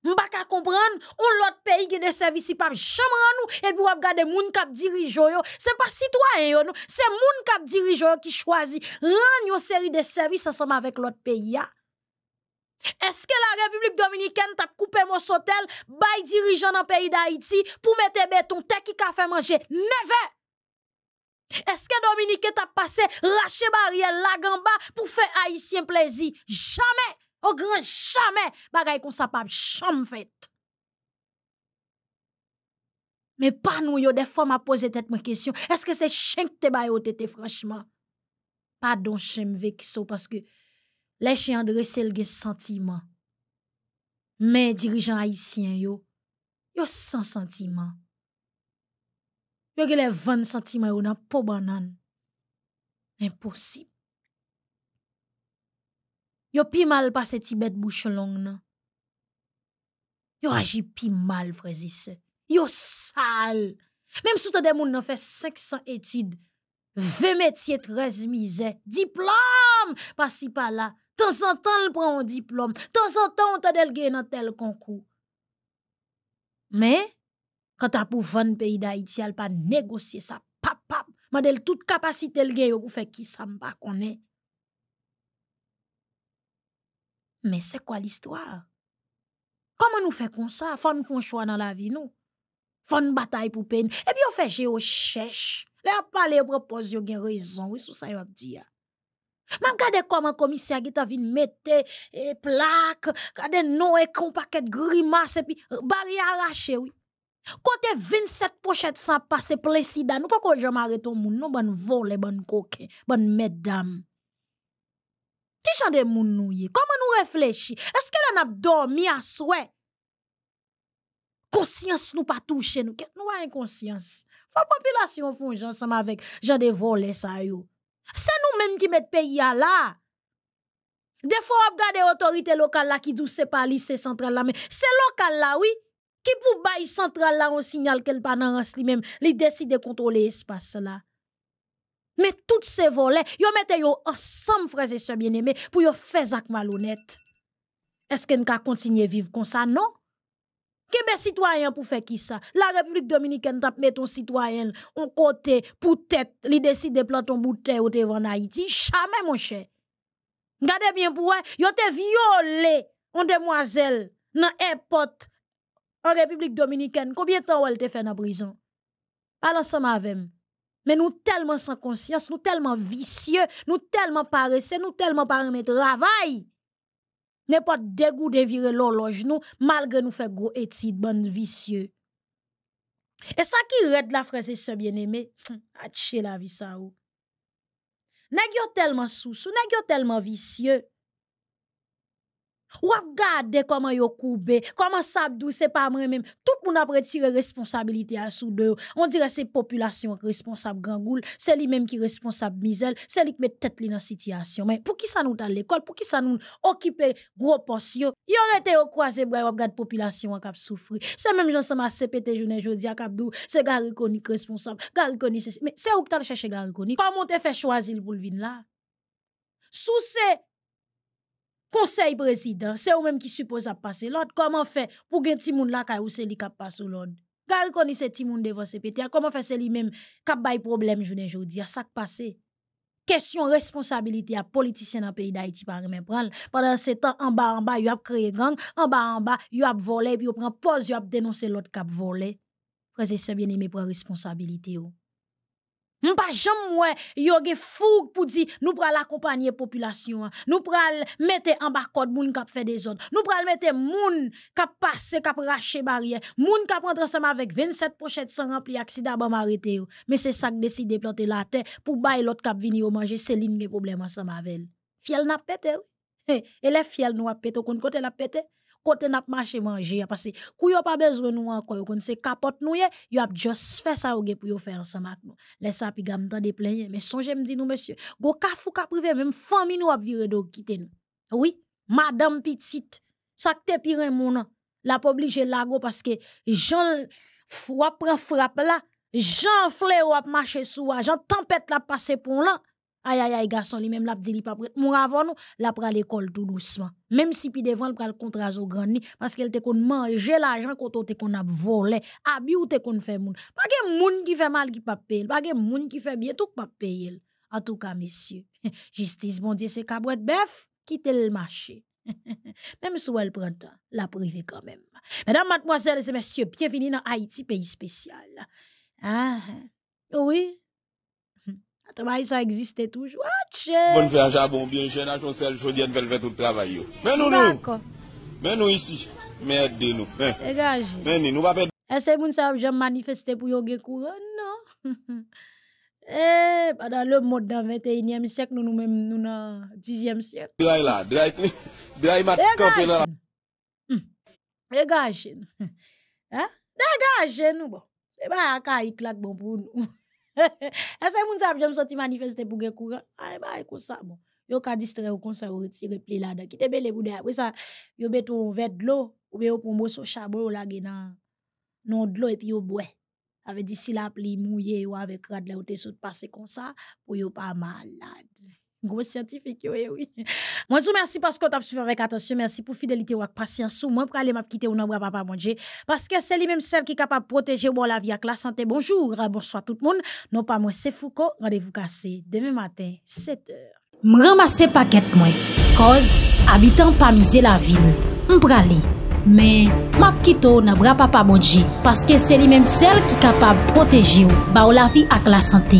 Speaker 1: M'pa ka comprendre l'autre pays qui de service pas jamran nous et puis ap gade moun kap dirijo yo, c'est pas citoyen citoyens. c'est moun kap dirijo qui choisit rend une série de services ensemble avec l'autre pays là. Est-ce que la République dominicaine t'a coupé mon hôtel, bail dirigeant dans le pays d'Haïti pour mettre béton, te qui fait manger? Never Est-ce que Dominique t'a passé racher barrière la gamba pour faire haïtien plaisir? Jamais! Au grand jamais! bagaille kon sa pape, Mais pas nous, des fois, m'a posé tête ma question. Est-ce que c'est chien que t'es au t'es, franchement? Pardon, chien, vexo, parce que. Les chè Andresel gen sentiment. Mais dirijan haïtiens, yo, yo sans sentiment. Yo gen lè van sentiman yo nan po banan. Impossible. Yo pi mal pase tibet longue nan. Yo agi pi mal et Yo sal. si tout des moun nan fait 500 études, 20 métiers, 13 misères, diplôme, pas si pas là temps en temps il prend un diplôme temps en temps on t'a d'elle dans tel concours mais quand t'as pour vendre pays d'Haïti elle pas négocier ça pap pap madel toute capacité le pour faire qui ça me pas mais c'est quoi l'histoire comment nous fait comme ça faut nous faire un choix dans la vie nous faut une bataille pour peine et puis on fait géo cherche là parler propose yo gen raison oui que ça va dire Mam gade koman komisya gita vin mette e, plak, gade nou ekon paket grimase pi e, bari arache. Kote 27 pochet san pase ple sida, nou pa kon jom areton moun nou ban vole ban koke, ban medam. Ti jande moun nou ye, koman nou reflechi? Eske nan ap dormi aswe? Konsyans nou pa touche nou, ket nou an konsyans? Fon popilasyon foun jansan mavek, jande vole sa yo. C'est nous-mêmes qui mettons pays à là. Des fois, on regarde l'autorité locale là qui dit c'est pas c'est central là, mais c'est local là, oui. Qui pour bail central là, on signale qu'elle pas dans lui-même, Elles décide de contrôler l'espace là. Mais toutes ces volets, yo mette ensemble, frères et sœurs bien-aimés, pour faire ça malhonnête. Est-ce qu'on continue à vivre comme ça? Non? kembe citoyen pour faire qui ça? La République dominicaine t'a met ton citoyen on côté pour tête, li décide planter ton bout de ou devant Haïti. Jamais mon cher. Gardez bien pour yo te violé une demoiselle dans pote en République dominicaine. Combien de temps elle te fait dans prison? à avec mais nous tellement sans conscience, nous tellement vicieux, nous tellement paresseux, nous tellement pas remettre travail n'est pas dégoût de virer l'horloge nous malgré nous faire gros études bonnes vicieux et ça qui de la frère et ce bien-aimé a la vie ça ou n'est tellement sous sous n'est tellement vicieux ou gade ont yo comment ça sabdou se pa moi même. tout moun ap retire responsabilité a sou de On dirait se population responsable gangoul, c'est li même qui responsable misel, se li met tet li dans situation. Mais pou ki sa nou dans l'école, pou ki sa nou okipe gros portion. yo rete au kwa zebra wap gade population wak ap soufri. Se menm jansan ma CPT jounen jodi C'est ap dou, se gari responsable, gari C'est se se. Men, se ou kta de chèche gari konik, koman te fè choisi pou l'vin la? se Conseil président, c'est vous-même qui suppose à passer l'ordre. Comment faire pour que petit monde là qui c'est lui qui passe l'ordre Gary connaît ces petit monde devant ces Comment faire c'est lui-même qui bail problème journée aujourd'hui A ça qui passé question responsabilité à politicien dans le pays d'Haïti par même pendant ce temps en bas en bas yo a créé gang en bas en bas yo a volé puis yo prend pause yo a dénoncé l'autre qui a volé Président, et bien aimé prend responsabilité oh. On pas jamais yo gen fou pour dire nous pral accompagner population. Nous pral mettre en bas moun k'ap faire des autres, Nous pral mettre moun k'ap passer k'ap les barrière. Moun k'ap pris ensemble avec 27 pochettes sans rempli accident ban arrêté. Mais c'est ça que décide planter la terre pour bailler l'autre k'ap venir manger c'est gen problème ensemble avec elle. Fiel n'a pété oui. Et les nous a pété kon côté la pété côté n'a pas marché manger parce que kou yo pas besoin nous encore kon se capote nous y a juste fait ça pour faire ensemble avec nous les ça puis gam tan de mais songe me dit nous monsieur go fou ka privé même famille nous a viré de quitter nous oui madame petite ça te pire mon la obligé lago parce que Jean fois prend frappe là Jean fleur a marché sous Jean tempête la passé pour là Aïe, aïe, aïe, garçon, lui-même, l'a dit, il pas prêt. Mon avant nous, l'a pris à l'école tout doucement. Même si, puis devant, le contrat au grand parce qu'elle te qu'on manger l'argent qu'on te qu'on a volé, abi ou te qu'on fait moun. Pas que moun qui fait mal qui pas paye, pas que moun qui fait bien tout pas paye. En tout cas, messieurs, justice, bon Dieu, c'est cabouette bœuf, quitte le marché. même si elle prend temps, la privée quand même. Mesdames, mademoiselles et messieurs, bienvenue dans Haïti, pays spécial. Ah, ah. oui, Travay sa egziste touj. A ah, tche! Bon fè
Speaker 5: anjabon, bi enjè nan chon sel jodi an vel fè tout travay yo. Mè nou nou! Mè nou isi! Mè edde nou! Mè! E gaj! Mè ninou!
Speaker 1: E se moun sa ap jèm manifeste pou yo gen kouran, nou! E, padan lèm mod nan 21èm sek, nou nou mèm nou nan 10èm sek.
Speaker 5: Dèy la, dèy ti, dèy mat kampi nan la...
Speaker 1: E gaj! E gaj! E gaj! E gaj! E gaj! E gaj! E gaj! E gaj! E gaj! E gaj! E gaj E se moun sa ap jèm so ti manifeste pou gen kouran, a ah, e eh ba e kon sa bon. Yo ka distre ou kon sa non ou retire ple la da ki te bele boudè ap. We sa yo betou vet dlo ou be yo pou mou so chabou la gen nan dlo epi yo bwe. A ve di sila ple mouye ou ave kradle ou te sot pase kon sa pou yo pa malade. Gros scientifique, oui, oui. Moi, je vous remercie parce que vous avez suivi avec attention. Merci pour fidélité ou patience. Moi, pour aller quitter ou non, papa, mon Parce que c'est lui-même celle qui est capable de protéger la vie avec la santé. Bonjour, ah, bonsoir tout le monde. Non, pas moi, c'est Foucault. Rendez-vous cassé demain matin, 7 h. Je ramasse paquet, moi. Cause, habitant pas miser la ville. vais mais mais kito nan bra parce que Parce que c'est lui qui sel qui capable protéger ou, ba la vie avec la santé.